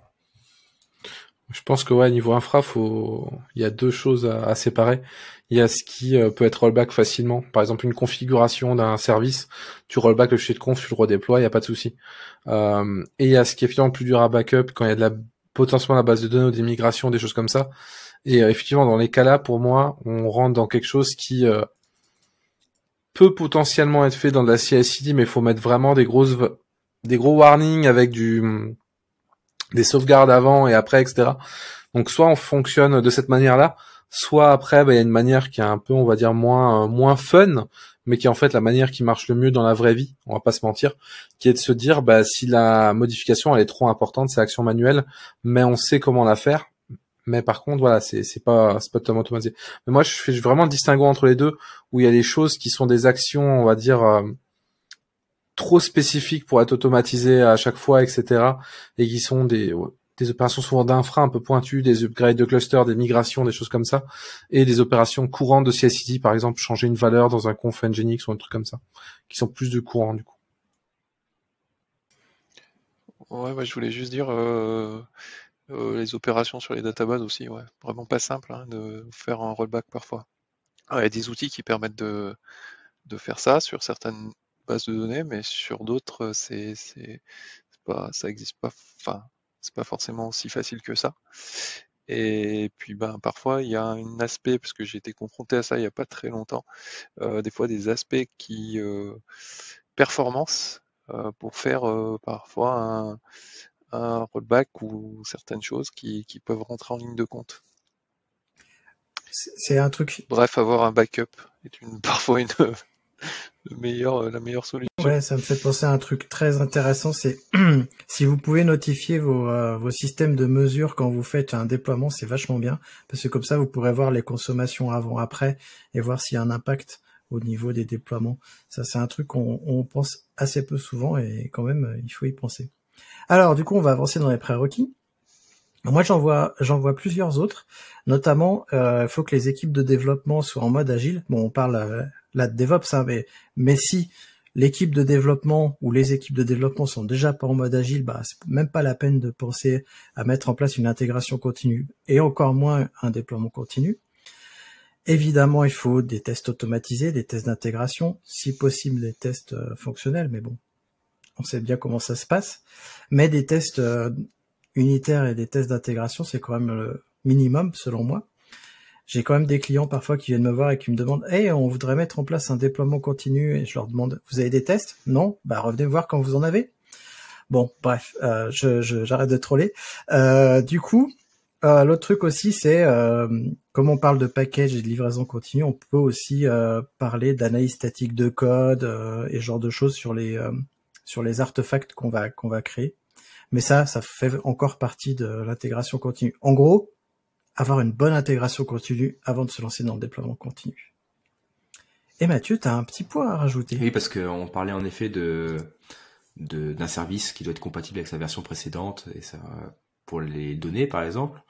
Je pense que ouais, niveau infra, faut... il y a deux choses à, séparer. Il y a ce qui euh, peut être rollback facilement. Par exemple, une configuration d'un service, tu rollback le fichier de conf, tu le redéploies, il n'y a pas de souci. Euh, et il y a ce qui est finalement plus dur à backup quand il y a de la potentiellement la base de données ou des migrations, des choses comme ça. Et euh, effectivement, dans les cas-là, pour moi, on rentre dans quelque chose qui euh, peut potentiellement être fait dans de la ci mais il faut mettre vraiment des grosses, des gros warnings avec du, des sauvegardes avant et après, etc. Donc soit on fonctionne de cette manière-là, soit après, bah, il y a une manière qui est un peu, on va dire, moins, euh, moins fun, mais qui est en fait la manière qui marche le mieux dans la vraie vie, on va pas se mentir, qui est de se dire bah, si la modification elle est trop importante, c'est action manuelle, mais on sait comment la faire. Mais par contre, voilà, c'est c'est pas c'est pas totalement automatisé. Mais moi, je fais vraiment le distinguo entre les deux, où il y a des choses qui sont des actions, on va dire euh, trop spécifiques pour être automatisées à chaque fois, etc., et qui sont des des opérations souvent d'infra un peu pointues, des upgrades de clusters, des migrations, des choses comme ça, et des opérations courantes de ci par exemple changer une valeur dans un conf Nginx ou un truc comme ça, qui sont plus de courant du coup. Ouais, je voulais juste dire euh, euh, les opérations sur les databases aussi, ouais, vraiment pas simple hein, de faire un rollback parfois. il y a des outils qui permettent de, de faire ça sur certaines bases de données, mais sur d'autres, euh, c'est, pas, ça n'existe pas. Enfin, c'est pas forcément si facile que ça. Et puis ben parfois il y a un aspect, parce que j'ai été confronté à ça il n'y a pas très longtemps, euh, des fois des aspects qui euh, performance euh, pour faire parfois un, rollback ou certaines choses qui, qui, peuvent rentrer en ligne de compte. C'est un truc. Bref, avoir un backup est une parfois une euh, la meilleure solution. Ouais, ça me fait penser à un truc très intéressant, c'est si vous pouvez notifier vos, euh, vos systèmes de mesure quand vous faites un déploiement, c'est vachement bien, parce que comme ça, vous pourrez voir les consommations avant, après, et voir s'il y a un impact au niveau des déploiements. Ça, c'est un truc qu'on on pense assez peu souvent, et quand même, euh, il faut y penser. Alors, du coup, on va avancer dans les prérequis. Moi, j'en vois, j'en vois plusieurs autres. Notamment, il faut que les équipes de développement soient en mode agile. Bon, on parle la DevOps, hein, mais, mais si l'équipe de développement ou les équipes de développement sont déjà pas en mode agile, bah, c'est même pas la peine de penser à mettre en place une intégration continue et encore moins un déploiement continu. Évidemment, il faut des tests automatisés, des tests d'intégration, si possible des tests euh, fonctionnels, mais bon, on sait bien comment ça se passe. Mais des tests euh, unitaires et des tests d'intégration, c'est quand même le minimum selon moi j'ai quand même des clients parfois qui viennent me voir et qui me demandent Hey, on voudrait mettre en place un déploiement continu. Et je leur demande Vous avez des tests Non Bah, revenez voir quand vous en avez. Bon, bref, euh, j'arrête de troller. Euh, du coup, euh, l'autre truc aussi, c'est comme on parle de package et de livraison continue, on peut aussi parler d'analyse statique de code et genre de choses sur les sur les artefacts qu'on va qu'on va créer. Mais ça, ça fait encore partie de l'intégration continue. En gros, avoir une bonne intégration continue avant de se lancer dans le déploiement continu. Et Mathieu, tu as un petit point à rajouter. Oui, parce qu'on parlait en effet de d'un service qui doit être compatible avec sa version précédente et ça pour les données par exemple.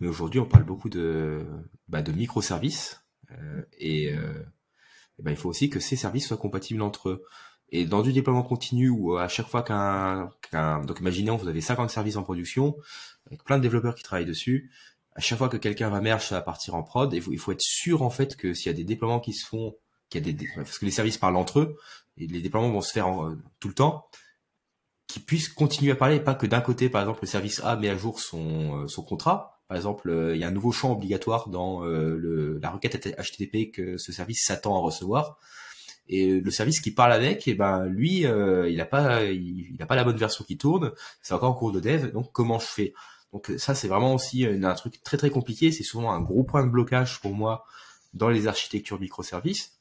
Mais aujourd'hui, on parle beaucoup de bah, de microservices euh, et, euh, bah, il faut aussi que ces services soient compatibles entre eux. Et dans du déploiement continu où euh, à chaque fois qu'un donc imaginez, vous avez 50 services en production avec plein de développeurs qui travaillent dessus à chaque fois que quelqu'un va merge, ça va partir en prod. Et il faut, être sûr en fait que s'il y a des déploiements qui se font, qu'il a des parce que les services parlent entre eux et les déploiements vont se faire euh, tout le temps, qu'ils puissent continuer à parler, pas que d'un côté par exemple le service A met à jour son euh, son contrat. Par exemple, euh, il y a un nouveau champ obligatoire dans la requête HTTP que ce service s'attend à recevoir et le service qui parle avec eh ben lui il n'a pas il, pas la bonne version qui tourne c'est encore en cours de dev donc comment je fais donc euh, ça, c'est vraiment aussi euh, un truc très très compliqué. C'est souvent un gros point de blocage pour moi dans les architectures microservices,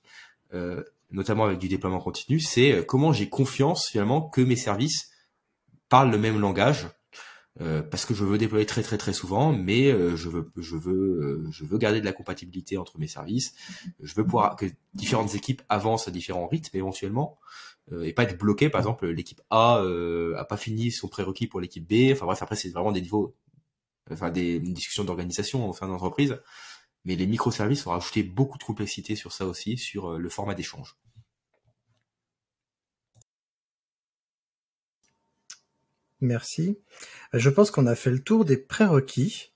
euh, notamment avec du déploiement continu. C'est comment j'ai confiance finalement que mes services parlent le même langage. parce que je veux déployer très très très souvent, mais je veux je veux je veux garder de la compatibilité entre mes services. Je veux pouvoir que différentes équipes avancent à différents rythmes éventuellement. Euh, et pas être bloqué par exemple l'équipe A euh, a pas fini son prérequis pour l'équipe B enfin bref après c'est vraiment des niveaux enfin des discussions d'organisation au sein d'entreprise mais les microservices ont rajouté beaucoup de complexité sur ça aussi sur euh, le format d'échange Merci. Je pense qu'on a fait le tour des prérequis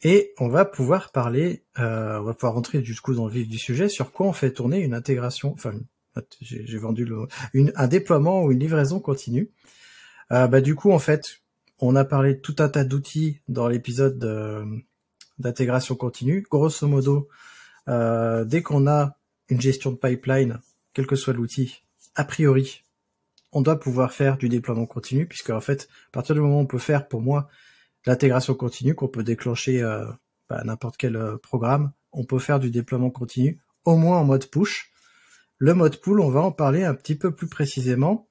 et on va pouvoir parler, on va pouvoir rentrer du coup dans le vif du sujet sur quoi on fait tourner une intégration, enfin ah, j'ai vendu un déploiement ou une livraison continue. Euh, bah, du coup, en fait, on a parlé de tout un tas d'outils dans l'épisode d'intégration continue. Grosso modo, euh, dès qu'on a une gestion de pipeline, quel que soit l'outil, a priori, on doit pouvoir faire du déploiement continu, puisque en fait, à partir du moment où on peut faire, pour moi, l'intégration continue, qu'on peut déclencher euh, bah, n'importe quel programme, on peut faire du déploiement continu, au moins en mode push. Le mode pool, on va en parler un petit peu plus précisément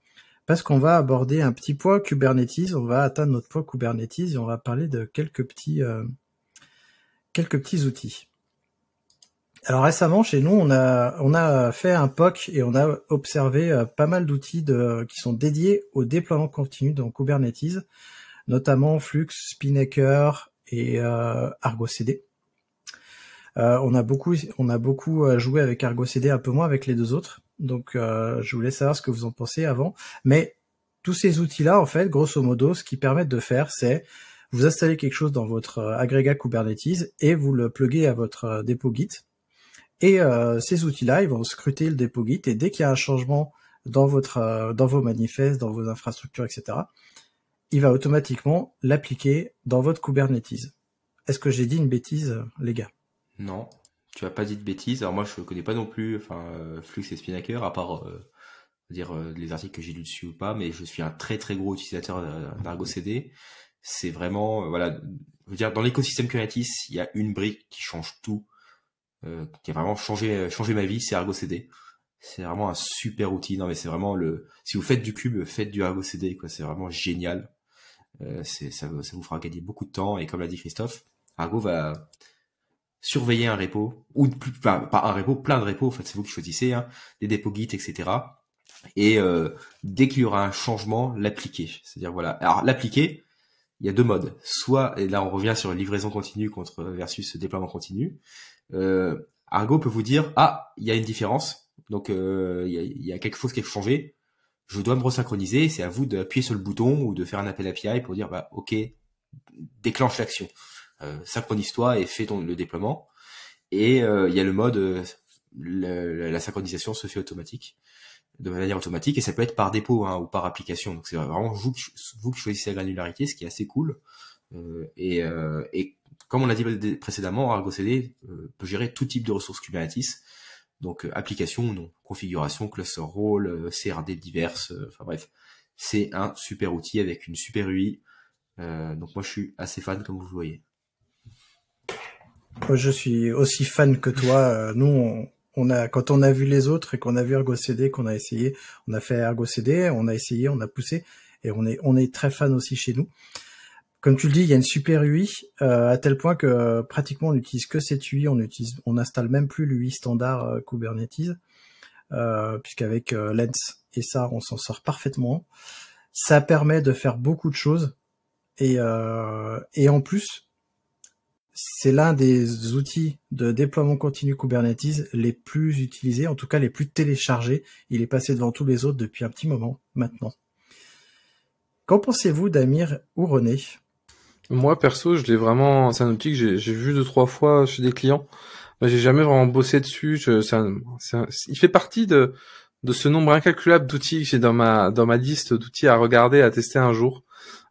parce qu'on va aborder un petit point Kubernetes, on va atteindre notre point Kubernetes et on va parler de quelques petits, euh, quelques petits outils. Alors récemment, chez nous, on a, on a fait un POC et on a observé euh, pas mal d'outils qui sont dédiés au déploiement continu dans Kubernetes, notamment Flux, Spinnaker et euh, Argo CD. Euh, on a beaucoup, on a beaucoup euh, joué avec Argo CD, un peu moins avec les deux autres. Donc, euh, je voulais savoir ce que vous en pensez avant. Mais tous ces outils-là, en fait, grosso modo, ce qu'ils permettent de faire, c'est vous installez quelque chose dans votre agrégat Kubernetes et vous le pluguez à votre dépôt Git. Et ces outils-là, ils vont scruter le dépôt Git et dès qu'il y a un changement dans votre, dans vos manifestes, dans vos infrastructures, etc., il va automatiquement l'appliquer dans votre Kubernetes. Est-ce que j'ai dit une bêtise, les gars non, tu as pas dit de bêtises. Alors moi, je ne connais pas non plus, enfin, euh, Flux et Spinnaker, à part euh, dire euh, les articles que j'ai lus dessus ou pas, mais je suis un très très gros utilisateur d'Argo CD. C'est vraiment, voilà, dire, dans l'écosystème Kubernetes, il y a une brique qui change tout, qui a vraiment changé, changé ma vie, c'est Argo CD. C'est vraiment un super outil. Non, mais c'est vraiment le, si vous faites du cube, faites du Argo CD, quoi. C'est vraiment génial. ça, ça vous fera gagner beaucoup de temps. Et comme l'a dit Christophe, Argo va, surveiller un repo, ou plus, pas, un repo, plein de repos, en fait, c'est vous qui choisissez, hein, des dépôts Git, etc. Et euh, dès qu'il y aura un changement, l'appliquer. C'est-à-dire, voilà. Alors, l'appliquer, il y a deux modes. Soit, et là, on revient sur livraison continue contre versus déploiement continu. Euh, Argo peut vous dire, ah, il y a une différence. Donc, euh, il y, y, a, quelque chose qui a changé. Je dois me resynchroniser. C'est à vous d'appuyer sur le bouton ou de faire un appel API pour dire, bah, OK, déclenche l'action. Euh, synchronise-toi et fais ton, le déploiement. Et euh, il y a le mode, euh, la synchronisation se fait automatique de manière automatique et ça peut être par dépôt hein, ou par application. Donc c'est vraiment vous qui, vous qui choisissez la granularité, ce qui est assez cool. et, comme on l'a dit précédemment, Argo CD peut gérer tout type de ressources Kubernetes, donc application ou non, configuration, cluster role, CRD diverses, enfin bref, c'est un super outil avec une super UI. donc moi je suis assez fan comme vous le voyez. Je suis aussi fan que toi. Euh, nous, on, a quand on a vu les autres et qu'on a vu Ergo CD, qu'on a essayé, on a fait Ergo CD, on a essayé, on a poussé et on est on est très fan aussi chez nous. Comme tu le dis, il y a une super UI euh, à tel point que euh, pratiquement on n'utilise que cette UI, on utilise, on n'installe même plus l'UI standard euh, Kubernetes, puisqu'avec Lens et ça, on s'en sort parfaitement. Ça permet de faire beaucoup de choses et et en plus, c'est l'un des outils de déploiement continu Kubernetes les plus utilisés, en tout cas les plus téléchargés. Il est passé devant tous les autres depuis un petit moment maintenant. Qu'en pensez-vous d'Amir ou René Moi perso, je l'ai vraiment, c'est un outil que j'ai vu deux trois fois chez des clients. J'ai jamais vraiment bossé dessus. il fait partie de, de ce nombre incalculable d'outils que j'ai dans ma dans ma liste d'outils à regarder, à tester un jour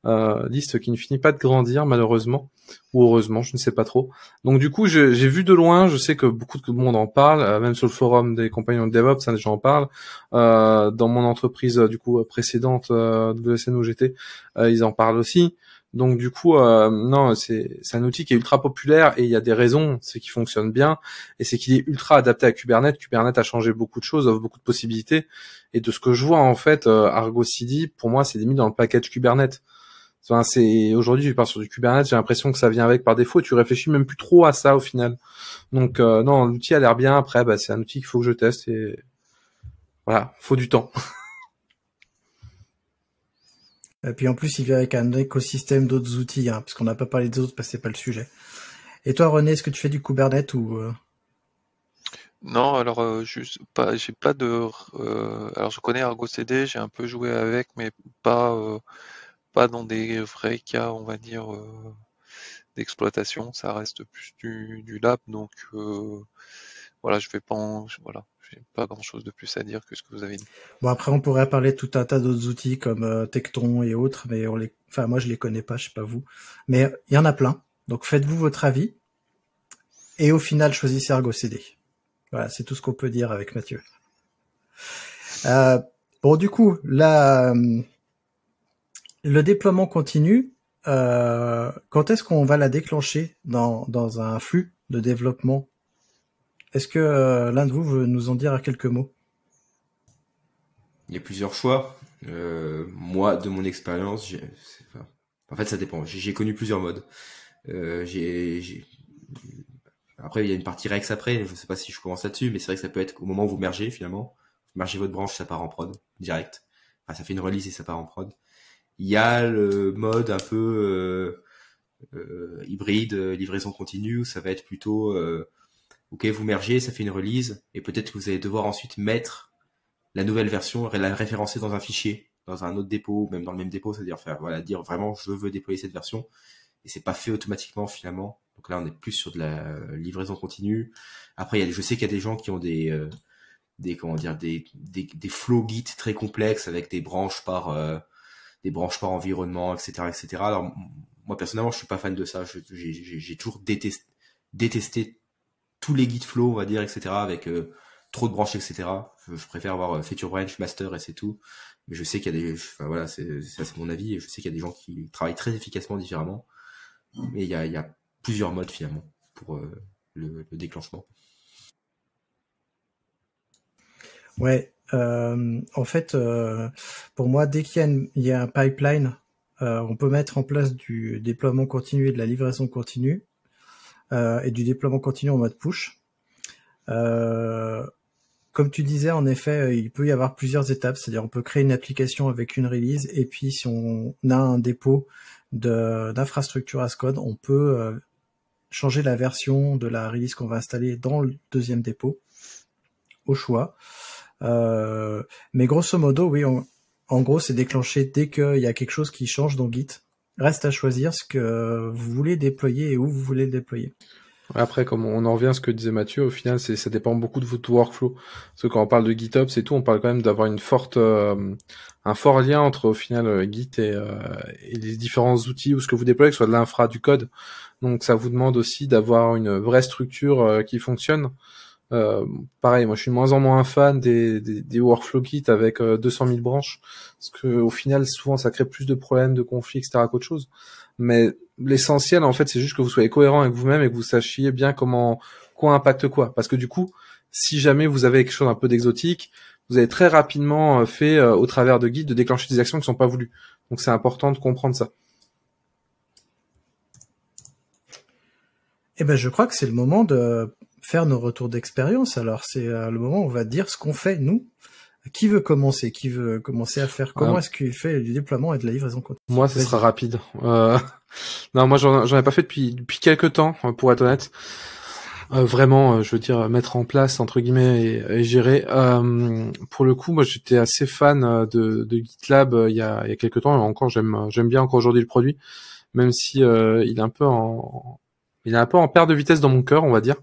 euh, liste qui ne finit pas de grandir malheureusement ou heureusement, je ne sais pas trop. Donc du coup, j'ai vu de loin, je sais que beaucoup de monde en parle, euh, même sur le forum des compagnons de DevOps, ça hein, les gens en parlent. Euh, dans mon entreprise euh, du coup précédente de SNOGT ils en parlent aussi. Donc du coup, non, c'est un outil qui est ultra populaire et il y a des raisons, c'est qu'il fonctionne bien et c'est qu'il est ultra adapté à Kubernetes. Kubernetes a changé beaucoup de choses, offre beaucoup de possibilités. Et de ce que je vois en fait, Argo CD, pour moi, c'est des mis dans le package Kubernetes c'est aujourd'hui, je pars sur du Kubernetes, j'ai l'impression que ça vient avec par défaut. Tu réfléchis même plus trop à ça au final. Donc euh, non, l'outil a l'air bien. Après, bah, c'est un outil qu'il faut que je teste et voilà, faut du temps. Et puis en plus, il vient avec un écosystème d'autres outils, hein, parce qu'on n'a pas parlé des autres parce que c'est pas le sujet. Et toi, René, est-ce que tu fais du Kubernetes ou euh? Non, alors euh, juste pas, j'ai pas de. alors je connais Argo CD, j'ai un peu joué avec, mais pas pas dans des vrais cas, on va dire, euh, d'exploitation. Ça reste plus du, du lab. Donc euh, voilà, je vais pas en, voilà, j'ai pas grand chose de plus à dire que ce que vous avez dit. Bon après, on pourrait parler de tout un tas d'autres outils comme euh, Tecton et autres, mais on les, enfin moi je les connais pas, je sais pas vous, mais il y en a plein. Donc faites-vous votre avis et au final choisissez Argo CD. Voilà, c'est tout ce qu'on peut dire avec Mathieu. Euh, bon, du coup, là, le déploiement continue, euh, quand est-ce qu'on va la déclencher dans, dans un flux de développement Est-ce que euh, l'un de vous veut nous en dire quelques mots Il y a plusieurs choix. Euh, moi, de mon expérience, en fait, ça dépend. J'ai connu plusieurs modes. Après, il y a une partie Rex après. Je ne sais pas si je commence là-dessus, mais c'est vrai que ça peut être au moment où vous mergez finalement. mergez votre branche, ça part en prod direct. Enfin, ça fait une release et ça part en prod. Il y a le mode un peu euh, euh, hybride, euh, livraison continue, où ça va être plutôt ok, vous mergez, ça fait une release, et peut-être que vous allez devoir ensuite mettre la nouvelle version, la référencer dans un fichier, dans un autre dépôt, même dans le même dépôt, c'est-à-dire faire voilà, dire vraiment je veux déployer cette version, et c'est pas fait automatiquement finalement. Donc là, on est plus sur de la livraison continue. Après, il y a, je sais qu'il y a des gens qui ont des des comment dire des des, des flow git très complexes avec des branches par des branches par environnement, etc., etc. Alors moi personnellement, je suis pas fan de ça. J'ai toujours détesté, tous les guides flow, on va dire, etc. Avec euh, trop de branches, etc. Je, préfère avoir euh, Feature Branch, Master et c'est tout. Mais je sais qu'il y a des, enfin, voilà, c'est c'est mon avis. je sais qu'il y a des gens qui travaillent très efficacement différemment. Mais il y a, plusieurs modes finalement pour euh, le, le, déclenchement. Ouais, euh, en fait, euh, pour moi, dès qu'il y, a, un pipeline, euh, on peut mettre en place du déploiement continu et de la livraison continue, et du déploiement continu en mode push. comme tu disais, en effet, il peut y avoir plusieurs étapes, c'est-à-dire on peut créer une application avec une release, et puis si on a un dépôt d'infrastructure as code, on peut changer la version de la release qu'on va installer dans le deuxième dépôt, au choix. Euh, mais grosso modo, oui, on, en gros, c'est déclenché dès qu'il y a quelque chose qui change dans Git. Reste à choisir ce que vous voulez déployer et où vous voulez le déployer. Après, comme on en revient à ce que disait Mathieu, au final, c'est, ça dépend beaucoup de votre workflow. Parce que quand on parle de GitOps c'est tout, on parle quand même d'avoir une forte, euh, un fort lien entre au final euh, Git et, les différents outils ou ce que vous déployez, que ce soit de l'infra, du code. Donc, ça vous demande aussi d'avoir une vraie structure qui fonctionne. Euh, pareil, moi je suis de moins en moins un fan des, des, workflow kits avec 200 euh, 000 branches, parce que au final souvent ça crée plus de problèmes, de conflits, etc. qu'autre chose. Mais l'essentiel en fait c'est juste que vous soyez cohérent avec vous-même et que vous sachiez bien comment quoi impacte quoi, parce que du coup si jamais vous avez quelque chose d'un peu d'exotique, vous avez très rapidement euh, fait au travers de guides de déclencher des actions qui sont pas voulues. Donc c'est important de comprendre ça. Eh ben je crois que c'est le moment de faire nos retours d'expérience. Alors c'est euh, le moment où on va dire ce qu'on fait nous. Qui veut commencer Qui veut commencer à faire Comment est-ce qu'il fait du déploiement et de la livraison Moi, ce sera rapide. Euh, non, moi, j'en ai pas fait depuis quelques temps, euh, pour être honnête. vraiment, je veux dire, mettre en place entre guillemets et, gérer. pour le coup, moi, j'étais assez fan de, GitLab il y a, quelques temps. encore, j'aime j'aime bien encore aujourd'hui le produit, même si il est un peu en, il est un peu en perte de vitesse dans mon cœur, on va dire.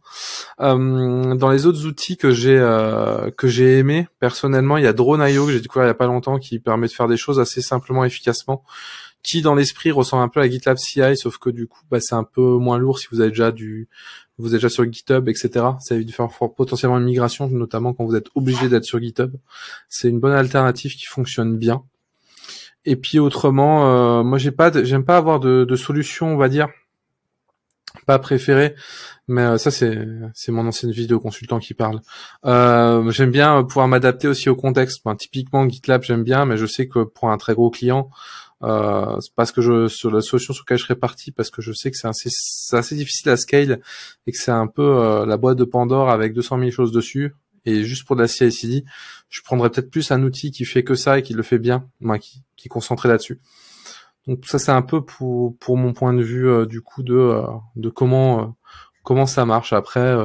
Euh, dans les autres outils que j'ai euh, que j'ai aimé personnellement, il y a Drone.io que j'ai découvert il y a pas longtemps, qui permet de faire des choses assez simplement, efficacement, qui dans l'esprit ressemble un peu à GitLab CI, sauf que du coup, bah, c'est un peu moins lourd si vous avez déjà du vous êtes déjà sur GitHub, etc. Ça évite de faire potentiellement une migration, notamment quand vous êtes obligé d'être sur GitHub. C'est une bonne alternative qui fonctionne bien. Et puis autrement, euh, moi j'ai pas, j'aime pas avoir de, de solution, on va dire pas préféré, mais euh, ça c'est c'est mon ancienne vidéo consultant qui parle. Euh, j'aime bien pouvoir m'adapter aussi au contexte. Ben, typiquement GitLab j'aime bien, mais je sais que pour un très gros client, euh, parce que je sur la solution sur laquelle je parti, parce que je sais que c'est assez difficile à scale et que c'est un peu euh, la boîte de Pandore avec 200 000 choses dessus. Et juste pour de la ci je prendrais peut-être plus un outil qui fait que ça et qui le fait bien, moi, qui, qui est là-dessus. Donc ça c'est un peu pour pour mon point de vue euh, du coup de euh, de comment euh, comment ça marche. Après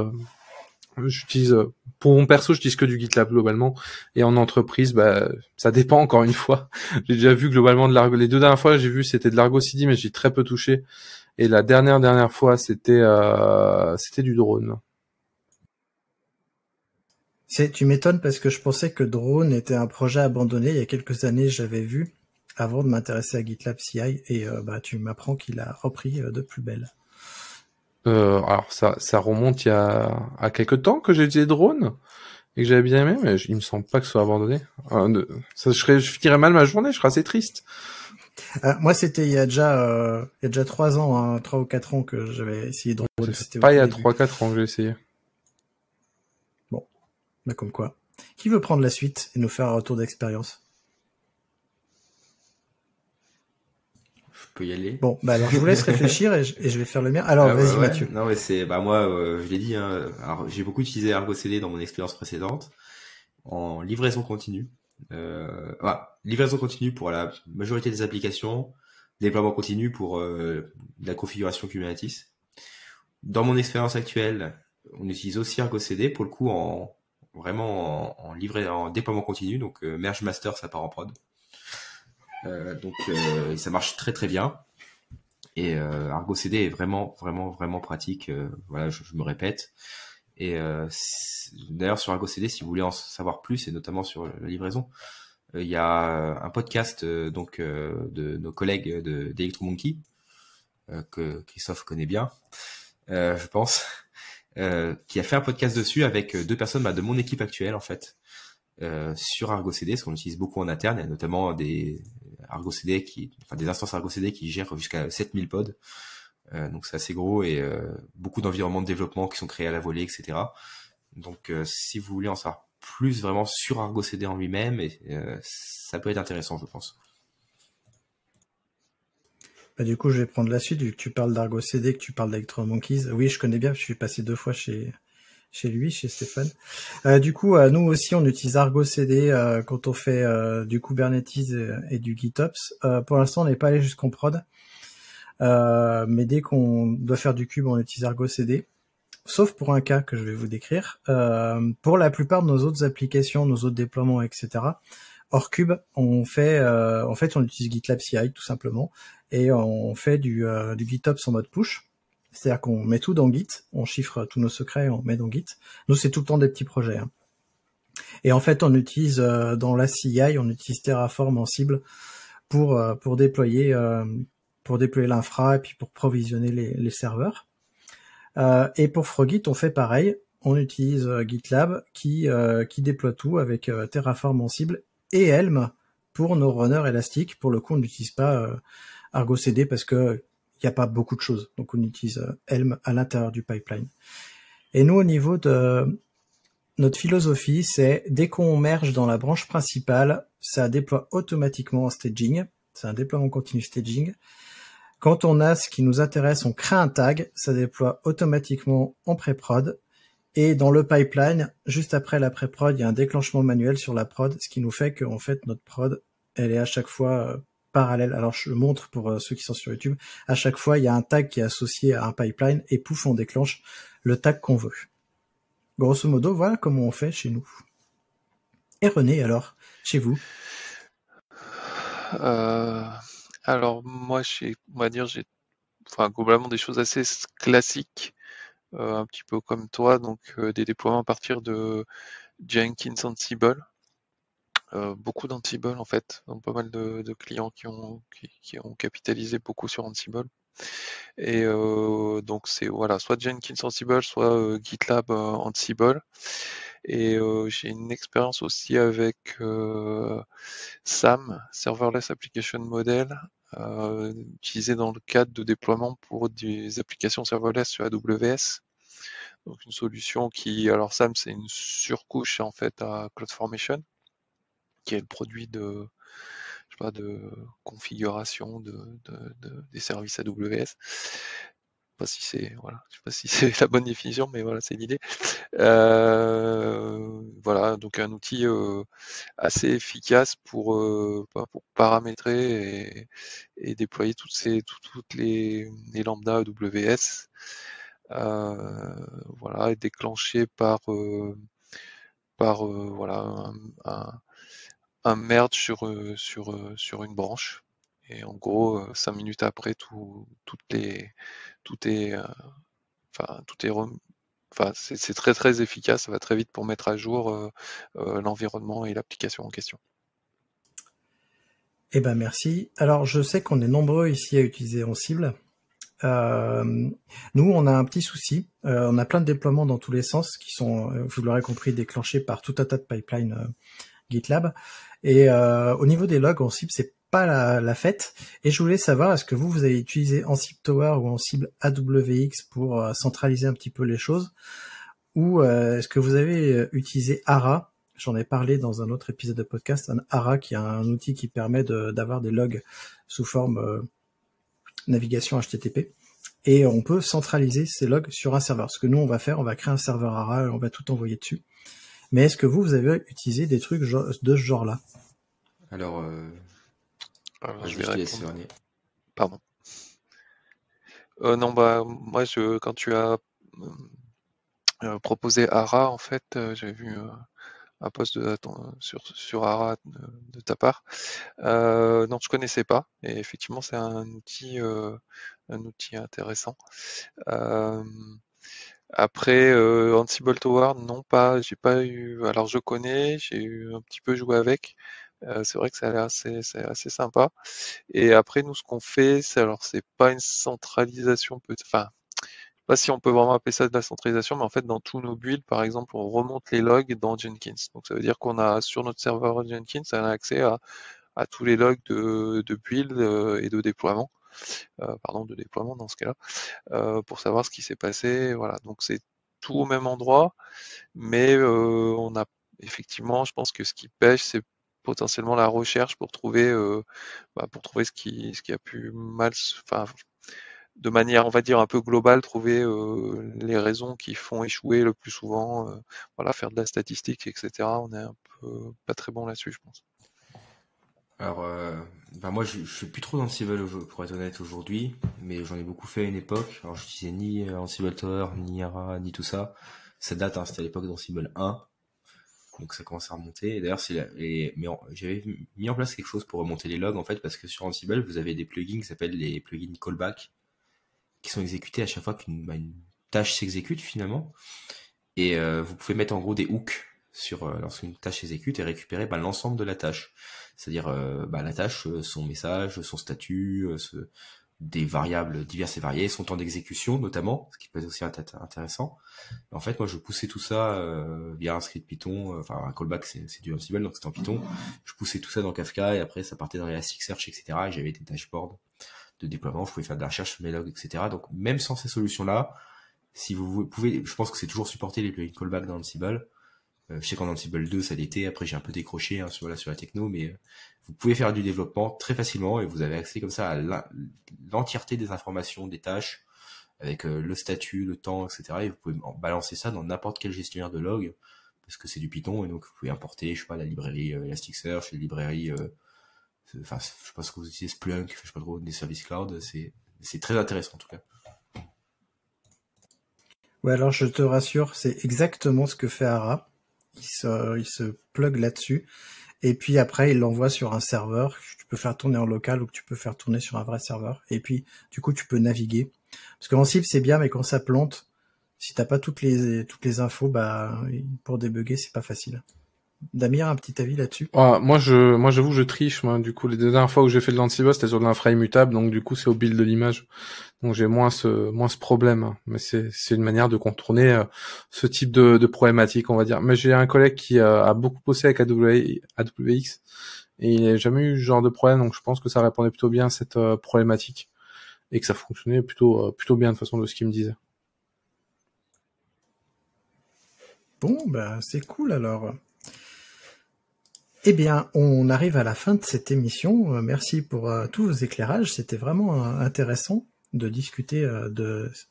j'utilise pour mon perso j'utilise que du GitLab globalement et en entreprise bah ça dépend encore une fois. j'ai déjà vu globalement de l'argo les deux dernières fois j'ai vu c'était de l'argo CD mais j'ai très peu touché et la dernière dernière fois c'était c'était du drone. C'est, tu m'étonnes parce que je pensais que Drone était un projet abandonné il y a quelques années, j'avais vu avant de m'intéresser à GitLab CI et euh, bah, tu m'apprends qu'il a repris euh, de plus belle. Euh, alors ça, ça remonte il y a à quelques temps que j'ai utilisé Drone et que j'avais bien aimé, mais il me semble pas que ce soit abandonné. ça, je, je finirais mal ma journée, je serais assez triste. moi, c'était il y a déjà, il y a déjà trois ans, hein, trois ou quatre ans que j'avais essayé drone. C'était pas il y a trois quatre ans que j'ai essayé. Bon, bah comme quoi. Qui veut prendre la suite et nous faire un retour d'expérience peux y aller. Bon, bah alors je vous laisse réfléchir et je, vais faire le mien. Alors, ah vas-y Mathieu. Non mais c'est bah moi euh, je l'ai dit hein, j'ai beaucoup utilisé Argo CD dans mon expérience précédente en livraison continue. Euh, livraison continue pour la majorité des applications, déploiement continu pour euh, la configuration Kubernetes. Dans mon expérience actuelle, on utilise aussi Argo CD pour le coup en vraiment en, en en déploiement continu donc euh, merge master ça part en prod. Euh, donc euh, ça marche très très bien. Et euh, Argo CD est vraiment vraiment vraiment pratique. voilà, je, me répète. Et d'ailleurs sur Argo CD, si vous voulez en savoir plus et notamment sur la livraison, il y a un podcast donc de nos collègues d'Electromonkey que Christophe connaît bien, je pense, qui a fait un podcast dessus avec deux personnes bah, de mon équipe actuelle en fait sur Argo CD, ce qu'on utilise beaucoup en interne, et notamment des cd qui, enfin des instances ArgoCD qui gèrent jusqu'à 7000 pods. Euh, donc c'est assez gros et euh, beaucoup d'environnements de développement qui sont créés à la volée, etc. Donc euh, si vous voulez en savoir plus vraiment sur ArgoCD en lui-même, ça peut être intéressant, je pense. Bah, du coup, je vais prendre la suite, que tu parles d'Argo CD, que tu parles d'ElectroMonkeys. Oui, je connais bien, je suis passé deux fois chez, chez lui, chez Stéphane. Euh, du coup, euh, nous aussi, on utilise Argo CD euh, quand on fait du Kubernetes et, du GitOps. pour l'instant, on n'est pas allé jusqu'en prod, mais dès qu'on doit faire du cube, on utilise Argo CD. Sauf pour un cas que je vais vous décrire. pour la plupart de nos autres applications, nos autres déploiements, etc. Hors cube, on fait, en fait, on utilise GitLab CI tout simplement, et on fait du, du GitOps en mode push. C'est-à-dire qu'on met tout dans Git, on chiffre tous nos secrets, on met dans Git. Nous, c'est tout le temps des petits projets. Hein. Et en fait, on utilise euh, dans la CI, on utilise Terraform en cible pour euh, pour déployer euh, pour déployer l'infra et puis pour provisionner les, serveurs. et pour Frogit, on fait pareil. On utilise GitLab qui qui déploie tout avec Terraform en cible et Helm pour nos runners élastiques. Pour le coup, on n'utilise pas Argo CD parce que il n'y a pas beaucoup de choses. Donc on utilise euh, Helm à l'intérieur du pipeline. Et nous, au niveau de notre philosophie, c'est dès qu'on merge dans la branche principale, ça déploie automatiquement en staging. C'est un déploiement continu staging. Quand on a ce qui nous intéresse, on crée un tag, ça déploie automatiquement en pré-prod. Et dans le pipeline, juste après la pré-prod, il y a un déclenchement manuel sur la prod, ce qui nous fait que fait notre prod, elle est à chaque fois euh, parallèle. Alors je montre pour euh, ceux qui sont sur YouTube. À chaque fois, il y a un tag qui est associé à un pipeline et pouf, on déclenche le tag qu'on veut. Grosso modo, voilà comment on fait chez nous. Et René, alors, chez vous euh, Alors moi, chez, on va dire, j'ai enfin, globalement des choses assez classiques, euh, un petit peu comme toi, donc des déploiements à partir de Jenkins Ansible. Euh, beaucoup d'Ansible en fait, pas mal de, clients qui ont, qui, ont capitalisé beaucoup sur Ansible. Et euh, donc c'est voilà, soit Jenkins Ansible, soit euh, GitLab Ansible. Et j'ai une expérience aussi avec SAM, Serverless Application Model, utilisé dans le cadre de déploiement pour des applications serverless sur AWS. Donc une solution qui, alors SAM c'est une surcouche en fait à CloudFormation qui est le produit de, je sais pas, de configuration de, des services AWS. Pas si c'est voilà, je sais pas si c'est la bonne définition, mais voilà, c'est l'idée. Euh, voilà, donc un outil euh, assez efficace pour, euh, pour paramétrer et, déployer toutes ces toutes les, les lambdas AWS. voilà, et déclenché par par voilà un un merge sur, euh, sur, euh, sur une branche. Et en gros, euh, cinq minutes après, tout, les, tout est, enfin, tout est, enfin, c'est très très efficace. Ça va très vite pour mettre à jour l'environnement et l'application en question. Eh ben merci. Alors je sais qu'on est nombreux ici à utiliser en nous, on a un petit souci. on a plein de déploiements dans tous les sens qui sont, vous l'aurez compris, déclenchés par tout un tas de pipelines GitLab. Et euh, au niveau des logs, en cible, c'est pas la, fête. Et je voulais savoir, est-ce que vous, vous avez utilisé Ansible Tower ou en cible AWX pour euh, centraliser un petit peu les choses Ou euh, est-ce que vous avez utilisé ARA J'en ai parlé dans un autre épisode de podcast, un ARA qui est un outil qui permet d'avoir des logs sous forme navigation HTTP. Et on peut centraliser ces logs sur un serveur. Ce que nous, on va faire, on va créer un serveur ARA et on va tout envoyer dessus. Mais est-ce que vous, vous avez utilisé des trucs de ce genre-là Alors, euh, je vais répondre. Pardon. Euh, non, bah moi, je, quand tu as euh, proposé Ara, en fait, j'avais vu un post de, sur, sur Ara de, ta part. non, je ne connaissais pas. Et effectivement, c'est un outil, un outil intéressant. Après, euh, Ansible non pas, j'ai pas eu. Alors je connais, j'ai eu un petit peu joué avec. Euh, c'est vrai que ça a l'air assez, assez, sympa. Et après, nous, ce qu'on fait, c'est alors c'est pas une centralisation, peut enfin, je pas si on peut vraiment appeler ça de la centralisation, mais en fait, dans tous nos builds, par exemple, on remonte les logs dans Jenkins. Donc ça veut dire qu'on a sur notre serveur Jenkins, on a accès à, tous les logs de, de build euh, et de déploiement. Euh, pardon, de déploiement dans ce cas-là, euh, pour savoir ce qui s'est passé. Voilà, donc c'est tout au même endroit, mais euh, on a effectivement, je pense que ce qui pêche, c'est potentiellement la recherche pour trouver bah, pour trouver ce qui ce qui a pu mal enfin de manière on va dire un peu globale trouver les raisons qui font échouer le plus souvent voilà faire de la statistique etc on est un peu pas très bon là-dessus je pense alors, euh, ben moi, je, je, suis plus trop dans Ansible pour être honnête aujourd'hui, mais j'en ai beaucoup fait à une époque. Alors, je disais ni euh, Ansible Tower, ni Ara, ni tout ça. Ça date, hein, c'était à l'époque d'Ansible 1, donc ça commence à remonter. D'ailleurs, j'avais mis en place quelque chose pour remonter les logs en fait, parce que sur Ansible, vous avez des plugins qui s'appellent les plugins callback, qui sont exécutés à chaque fois qu'une bah, tâche s'exécute finalement. Et euh, vous pouvez mettre en gros des hooks sur lorsqu'une tâche s'exécute et récupérer bah, l'ensemble de la tâche c'est-à-dire euh, bah, la tâche, euh, son message, son statut, euh, ce, des variables diverses et variées, son temps d'exécution notamment, ce qui peut être aussi intéressant. en fait, moi, je poussais tout ça via un script Python, enfin un callback, c'est du Ansible, donc c'est en Python. Je poussais tout ça dans Kafka et après, ça partait dans search, etc. Et j'avais des dashboards de déploiement, je pouvais faire de la recherche sur mes logs, etc. Donc même sans ces solutions-là, si vous pouvez, je pense que c'est toujours supporté les plugins callback dans Ansible. Euh, je sais qu'en Ansible 2, ça l'était. Après, j'ai un peu décroché hein, sur, sur la techno, mais euh, vous pouvez faire du développement très facilement et vous avez accès comme ça à l'entièreté des informations, des tâches, avec euh, le statut, le temps, etc. Et vous pouvez balancer ça dans n'importe quel gestionnaire de log parce que c'est du Python et donc vous pouvez importer, je sais pas, la librairie Elasticsearch, la librairie, enfin, je sais pas ce que vous utilisez, Splunk, je sais pas trop, des services cloud. C'est très intéressant en tout cas. Ouais, alors je te rassure, c'est exactement ce que fait Ara il se, il se plug là-dessus. Et puis après, il l'envoie sur un serveur que tu peux faire tourner en local ou que tu peux faire tourner sur un vrai serveur. Et puis, du coup, tu peux naviguer. Parce qu'en cible, c'est bien, mais quand ça plante, si t'as pas toutes les, toutes les infos, bah, pour débugger, c'est pas facile. Damien, un petit avis là-dessus ah, Moi, je, moi, j'avoue, je triche. Moi, du coup, les dernières fois où j'ai fait de l'antiba, c'était sur de l'infra immutable, donc du coup, c'est au build de l'image. Donc, j'ai moins ce, moins ce problème. Mais c'est, c'est une manière de contourner euh, ce type de, problématique, on va dire. Mais j'ai un collègue qui euh, a beaucoup bossé avec AWX et il n'a jamais eu ce genre de problème. Donc, je pense que ça répondait plutôt bien à cette euh, problématique et que ça fonctionnait plutôt, plutôt bien de façon de ce qu'il me disait. Bon, bah, c'est cool alors. Eh bien, on arrive à la fin de cette émission. Euh, merci pour euh, tous vos éclairages. C'était vraiment euh, intéressant de discuter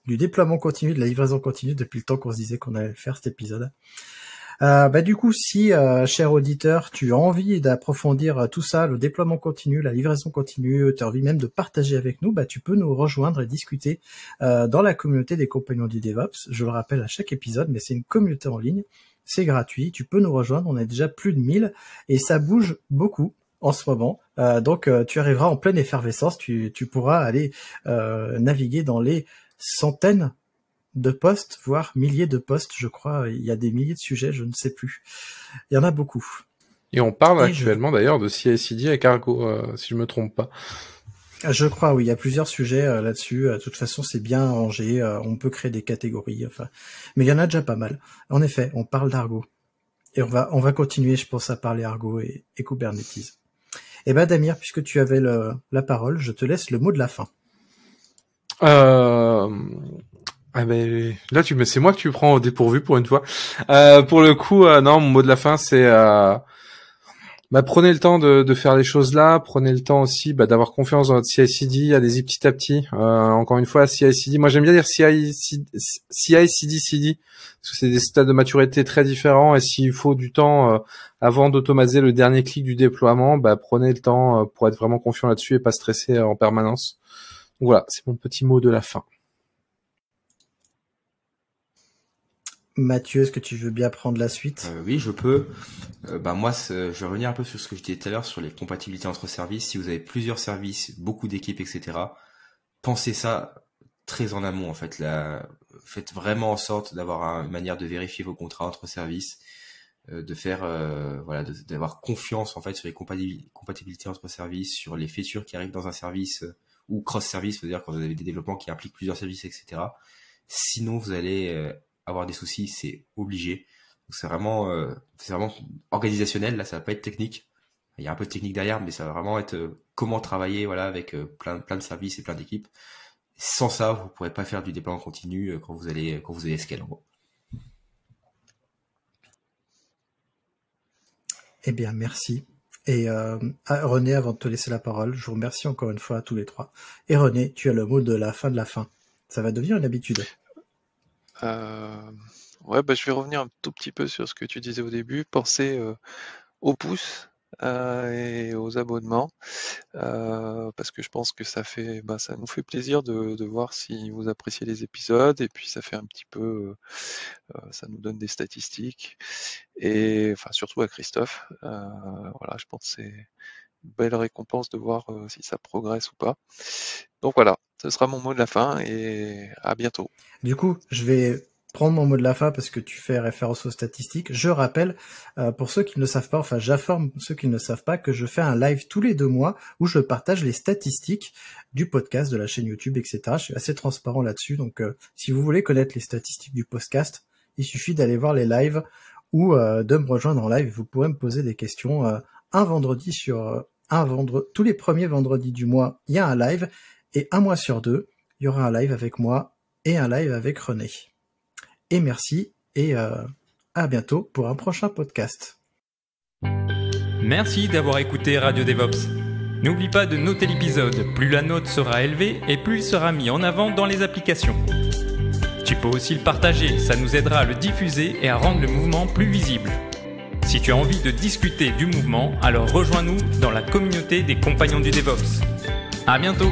du déploiement continu, de la livraison continue depuis le temps qu'on se disait qu'on allait faire cet épisode. Bah, du coup, si, cher auditeur, tu as envie d'approfondir tout ça, le déploiement continu, la livraison continue, tu as envie même de partager avec nous, bah, tu peux nous rejoindre et discuter dans la communauté des compagnons du DevOps. Je le rappelle à chaque épisode, mais c'est une communauté en ligne c'est gratuit, tu peux nous rejoindre, on est déjà plus de 1000 et ça bouge beaucoup en ce moment. Euh, donc euh, tu arriveras en pleine effervescence, tu, tu pourras aller euh, naviguer dans les centaines de postes, voire milliers de postes, je crois. Il y a des milliers de sujets, je ne sais plus. Il y en a beaucoup. Et on parle actuellement d'ailleurs de CICD et Cargo, si je me trompe pas. Je crois, oui. Il y a plusieurs sujets euh, là-dessus. Euh, de toute façon, c'est bien rangé. Euh, on peut créer des catégories. Enfin, mais il y en a déjà pas mal. En effet, on parle d'argot Et on va, on va continuer, je pense, à parler argot et, et Kubernetes. Eh ben, Damir, puisque tu avais la parole, je te laisse le mot de la fin. Euh... Ah ben, là, tu, c'est moi que tu prends au dépourvu pour une fois. pour le coup, non, mon mot de la fin, c'est bah, prenez le temps de, faire les choses là, prenez le temps aussi bah, d'avoir confiance dans votre CI/CD, allez-y petit à petit. Euh, encore une fois, CI/CD, moi j'aime bien dire CI/CD, cd parce que c'est des stades de maturité très différents et s'il faut du temps euh, avant d'automatiser le dernier clic du déploiement, bah, prenez le temps euh, pour être vraiment confiant là-dessus et pas stresser en permanence. voilà, c'est mon petit mot de la fin. Mathieu, est-ce que tu veux bien prendre la suite euh, Oui, je peux. Euh, bah, moi, je vais revenir un peu sur ce que je disais tout à l'heure sur les compatibilités entre services. Si vous avez plusieurs services, beaucoup d'équipes, etc., pensez ça très en amont. En fait, faites vraiment en sorte d'avoir une manière de vérifier vos contrats entre services, euh, de faire euh, voilà, d'avoir confiance en fait sur les compatibilités entre services, sur les features qui arrivent dans un service ou cross-service, c'est-à-dire quand vous avez des développements qui impliquent plusieurs services, etc. Sinon, vous allez avoir des soucis, c'est obligé. c'est vraiment, euh, vraiment organisationnel. Là, ça va pas être technique. Il y a un peu de technique derrière, mais ça va vraiment être euh, comment travailler, voilà, avec euh, plein, plein de services et plein d'équipes. Sans ça, vous ne pourrez pas faire du déploiement continu quand vous allez, quand vous allez en gros. Eh bien, merci. Et ah, René, avant de te laisser la parole, je vous remercie encore une fois à tous les trois. Et René, tu as le mot de la fin de la fin. Ça va devenir une habitude. Euh, ouais, bah, je vais revenir un tout petit peu sur ce que tu disais au début. Pensez euh, aux pouces euh, et aux abonnements, parce que je pense que ça fait, bah, ça nous fait plaisir de, de, voir si vous appréciez les épisodes, et puis ça fait un petit peu, ça nous donne des statistiques, et enfin surtout à Christophe. voilà, je pense que c'est une belle récompense de voir si ça progresse ou pas. Donc voilà, ce sera mon mot de la fin et à bientôt. Du coup, je vais prendre mon mot de la fin parce que tu fais référence aux statistiques. Je rappelle, euh, pour ceux qui ne le savent pas, enfin j'informe ceux qui ne le savent pas, que je fais un live tous les deux mois où je partage les statistiques du podcast, de la chaîne YouTube, etc. Je suis assez transparent là-dessus, donc euh, si vous voulez connaître les statistiques du podcast, il suffit d'aller voir les lives ou euh, de me rejoindre en live. Vous pourrez me poser des questions un vendredi sur... un vendredi, tous les premiers vendredis du mois, il y a un live et un mois sur deux, il y aura un live avec moi et un live avec René. Et merci et euh, à bientôt pour un prochain podcast. Merci d'avoir écouté Radio DevOps. N'oublie pas de noter l'épisode, plus la note sera élevée et plus il sera mis en avant dans les applications. Tu peux aussi le partager, ça nous aidera à le diffuser et à rendre le mouvement plus visible. Si tu as envie de discuter du mouvement, alors rejoins-nous dans la communauté des compagnons du DevOps. À bientôt!